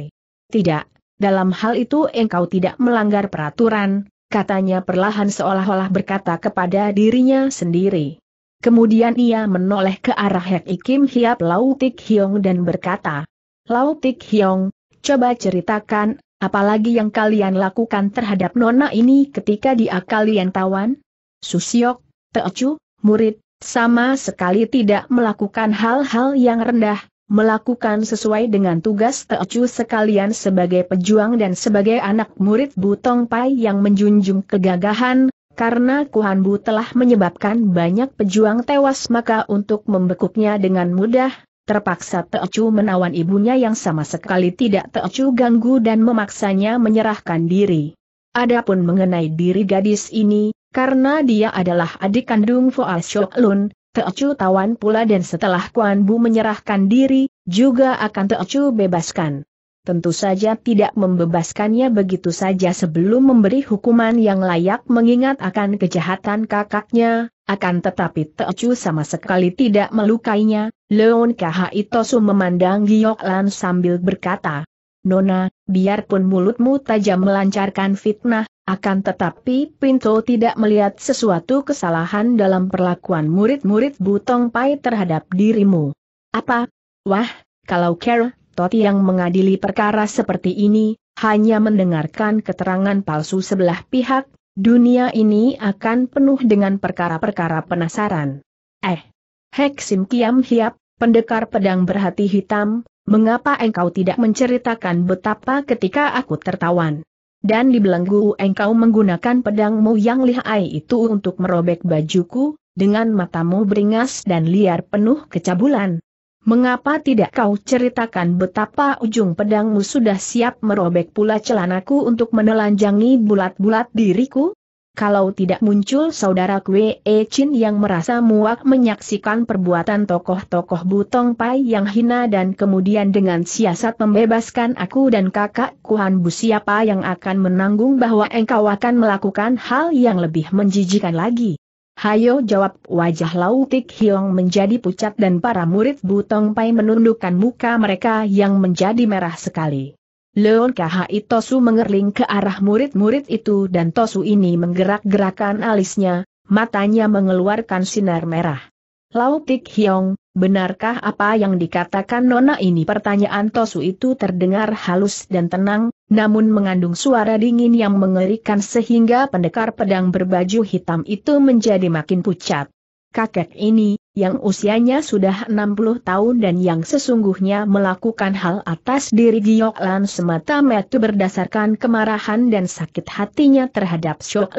Tidak, dalam hal itu engkau tidak melanggar peraturan, katanya perlahan seolah-olah berkata kepada dirinya sendiri. Kemudian ia menoleh ke arah Hek Ikim Hiap Lau Tik Hiong dan berkata, Lau Tik Hiong, coba ceritakan, apalagi yang kalian lakukan terhadap nona ini ketika dia kalian tawan? Susiok, Teocu, murid, sama sekali tidak melakukan hal-hal yang rendah, melakukan sesuai dengan tugas Teochu sekalian sebagai pejuang dan sebagai anak murid Butong Pai yang menjunjung kegagahan, karena Kuhan Bu telah menyebabkan banyak pejuang tewas maka untuk membekuknya dengan mudah, terpaksa Teochu menawan ibunya yang sama sekali tidak Teochu ganggu dan memaksanya menyerahkan diri. Adapun mengenai diri gadis ini, karena dia adalah adik kandung Foa Shok Lun, Teocu tawan pula dan setelah Kuan Bu menyerahkan diri, juga akan Teocu bebaskan. Tentu saja tidak membebaskannya begitu saja sebelum memberi hukuman yang layak mengingat akan kejahatan kakaknya, akan tetapi Teocu sama sekali tidak melukainya, Leon Kahaitosu memandang Giok Lan sambil berkata, Nona, biarpun mulutmu tajam melancarkan fitnah, akan tetapi Pinto tidak melihat sesuatu kesalahan dalam perlakuan murid-murid Butong Pai terhadap dirimu. Apa? Wah, kalau Kera, Toti yang mengadili perkara seperti ini, hanya mendengarkan keterangan palsu sebelah pihak, dunia ini akan penuh dengan perkara-perkara penasaran. Eh, Heksim Kiam Hiap, pendekar pedang berhati hitam, Mengapa engkau tidak menceritakan betapa ketika aku tertawan? Dan dibelenggu engkau menggunakan pedangmu yang lihai itu untuk merobek bajuku, dengan matamu beringas dan liar penuh kecabulan. Mengapa tidak kau ceritakan betapa ujung pedangmu sudah siap merobek pula celanaku untuk menelanjangi bulat-bulat diriku? kalau tidak muncul saudara Kwe E Chin yang merasa muak menyaksikan perbuatan tokoh-tokoh Butong Pai yang hina dan kemudian dengan siasat membebaskan aku dan kakak Kuhan Bu siapa yang akan menanggung bahwa engkau akan melakukan hal yang lebih menjijikan lagi. Hayo jawab wajah Lautik Hiong menjadi pucat dan para murid Butong Pai menundukkan muka mereka yang menjadi merah sekali. Leon Kahai Tosu mengerling ke arah murid-murid itu dan Tosu ini menggerak-gerakan alisnya, matanya mengeluarkan sinar merah. Lau Tik Hiong, benarkah apa yang dikatakan Nona ini? Pertanyaan Tosu itu terdengar halus dan tenang, namun mengandung suara dingin yang mengerikan sehingga pendekar pedang berbaju hitam itu menjadi makin pucat kakek ini, yang usianya sudah 60 tahun dan yang sesungguhnya melakukan hal atas diri Giok semata metu berdasarkan kemarahan dan sakit hatinya terhadap Shok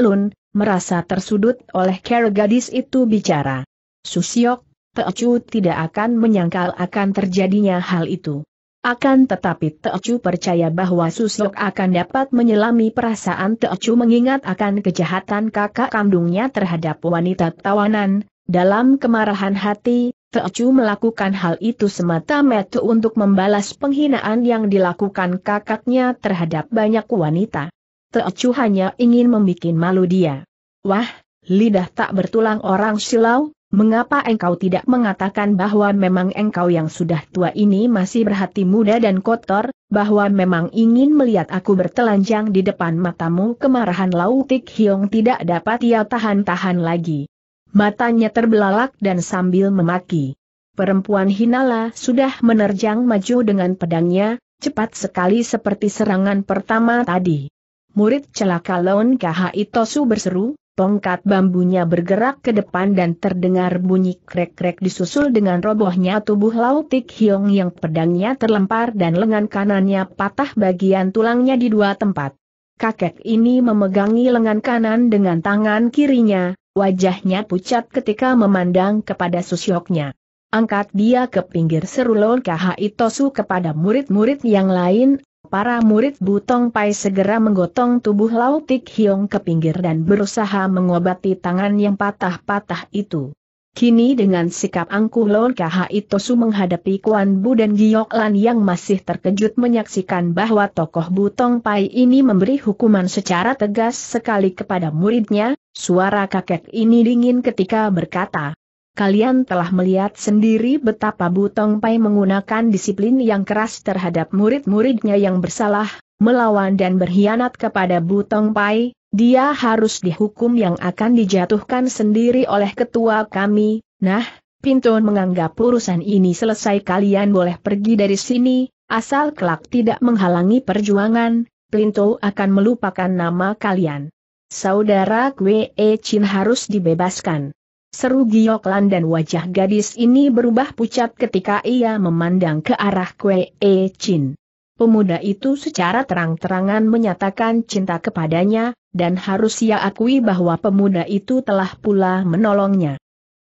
merasa tersudut oleh kera gadis itu bicara. Susiok, Teocu tidak akan menyangkal akan terjadinya hal itu. Akan tetapi Teocu percaya bahwa Susiok akan dapat menyelami perasaan Teocu mengingat akan kejahatan kakak kandungnya terhadap wanita tawanan, dalam kemarahan hati, Teocu melakukan hal itu semata-mata untuk membalas penghinaan yang dilakukan kakaknya terhadap banyak wanita. Teocu hanya ingin membuat malu dia. Wah, lidah tak bertulang orang silau, mengapa engkau tidak mengatakan bahwa memang engkau yang sudah tua ini masih berhati muda dan kotor, bahwa memang ingin melihat aku bertelanjang di depan matamu kemarahan Lautik Hiong tidak dapat ia tahan-tahan lagi matanya terbelalak dan sambil memaki. Perempuan Hinala sudah menerjang maju dengan pedangnya, cepat sekali seperti serangan pertama tadi. Murid celaka Lon KHI Tosu berseru, tongkat bambunya bergerak ke depan dan terdengar bunyi krek-krek disusul dengan robohnya tubuh Lautik Hiong yang pedangnya terlempar dan lengan kanannya patah bagian tulangnya di dua tempat. Kakek ini memegangi lengan kanan dengan tangan kirinya, Wajahnya pucat ketika memandang kepada Susyoknya. Angkat dia ke pinggir seru Kahaitosu Itosu kepada murid-murid yang lain, para murid Butong Pai segera menggotong tubuh Lautik Hiong ke pinggir dan berusaha mengobati tangan yang patah-patah itu. Kini dengan sikap angkuh Lord Itosu menghadapi Kuan Bu dan Giok Lan yang masih terkejut menyaksikan bahwa tokoh Butong Pai ini memberi hukuman secara tegas sekali kepada muridnya, Suara kakek ini dingin ketika berkata, Kalian telah melihat sendiri betapa Butong Pai menggunakan disiplin yang keras terhadap murid-muridnya yang bersalah, melawan dan berkhianat kepada Butong Pai, dia harus dihukum yang akan dijatuhkan sendiri oleh ketua kami. Nah, Pintu menganggap urusan ini selesai kalian boleh pergi dari sini, asal kelak tidak menghalangi perjuangan, Plinto akan melupakan nama kalian. Saudara Kwee e Chin harus dibebaskan. Seru Gioklan dan wajah gadis ini berubah pucat ketika ia memandang ke arah Kwee e Chin. Pemuda itu secara terang-terangan menyatakan cinta kepadanya, dan harus ia akui bahwa pemuda itu telah pula menolongnya.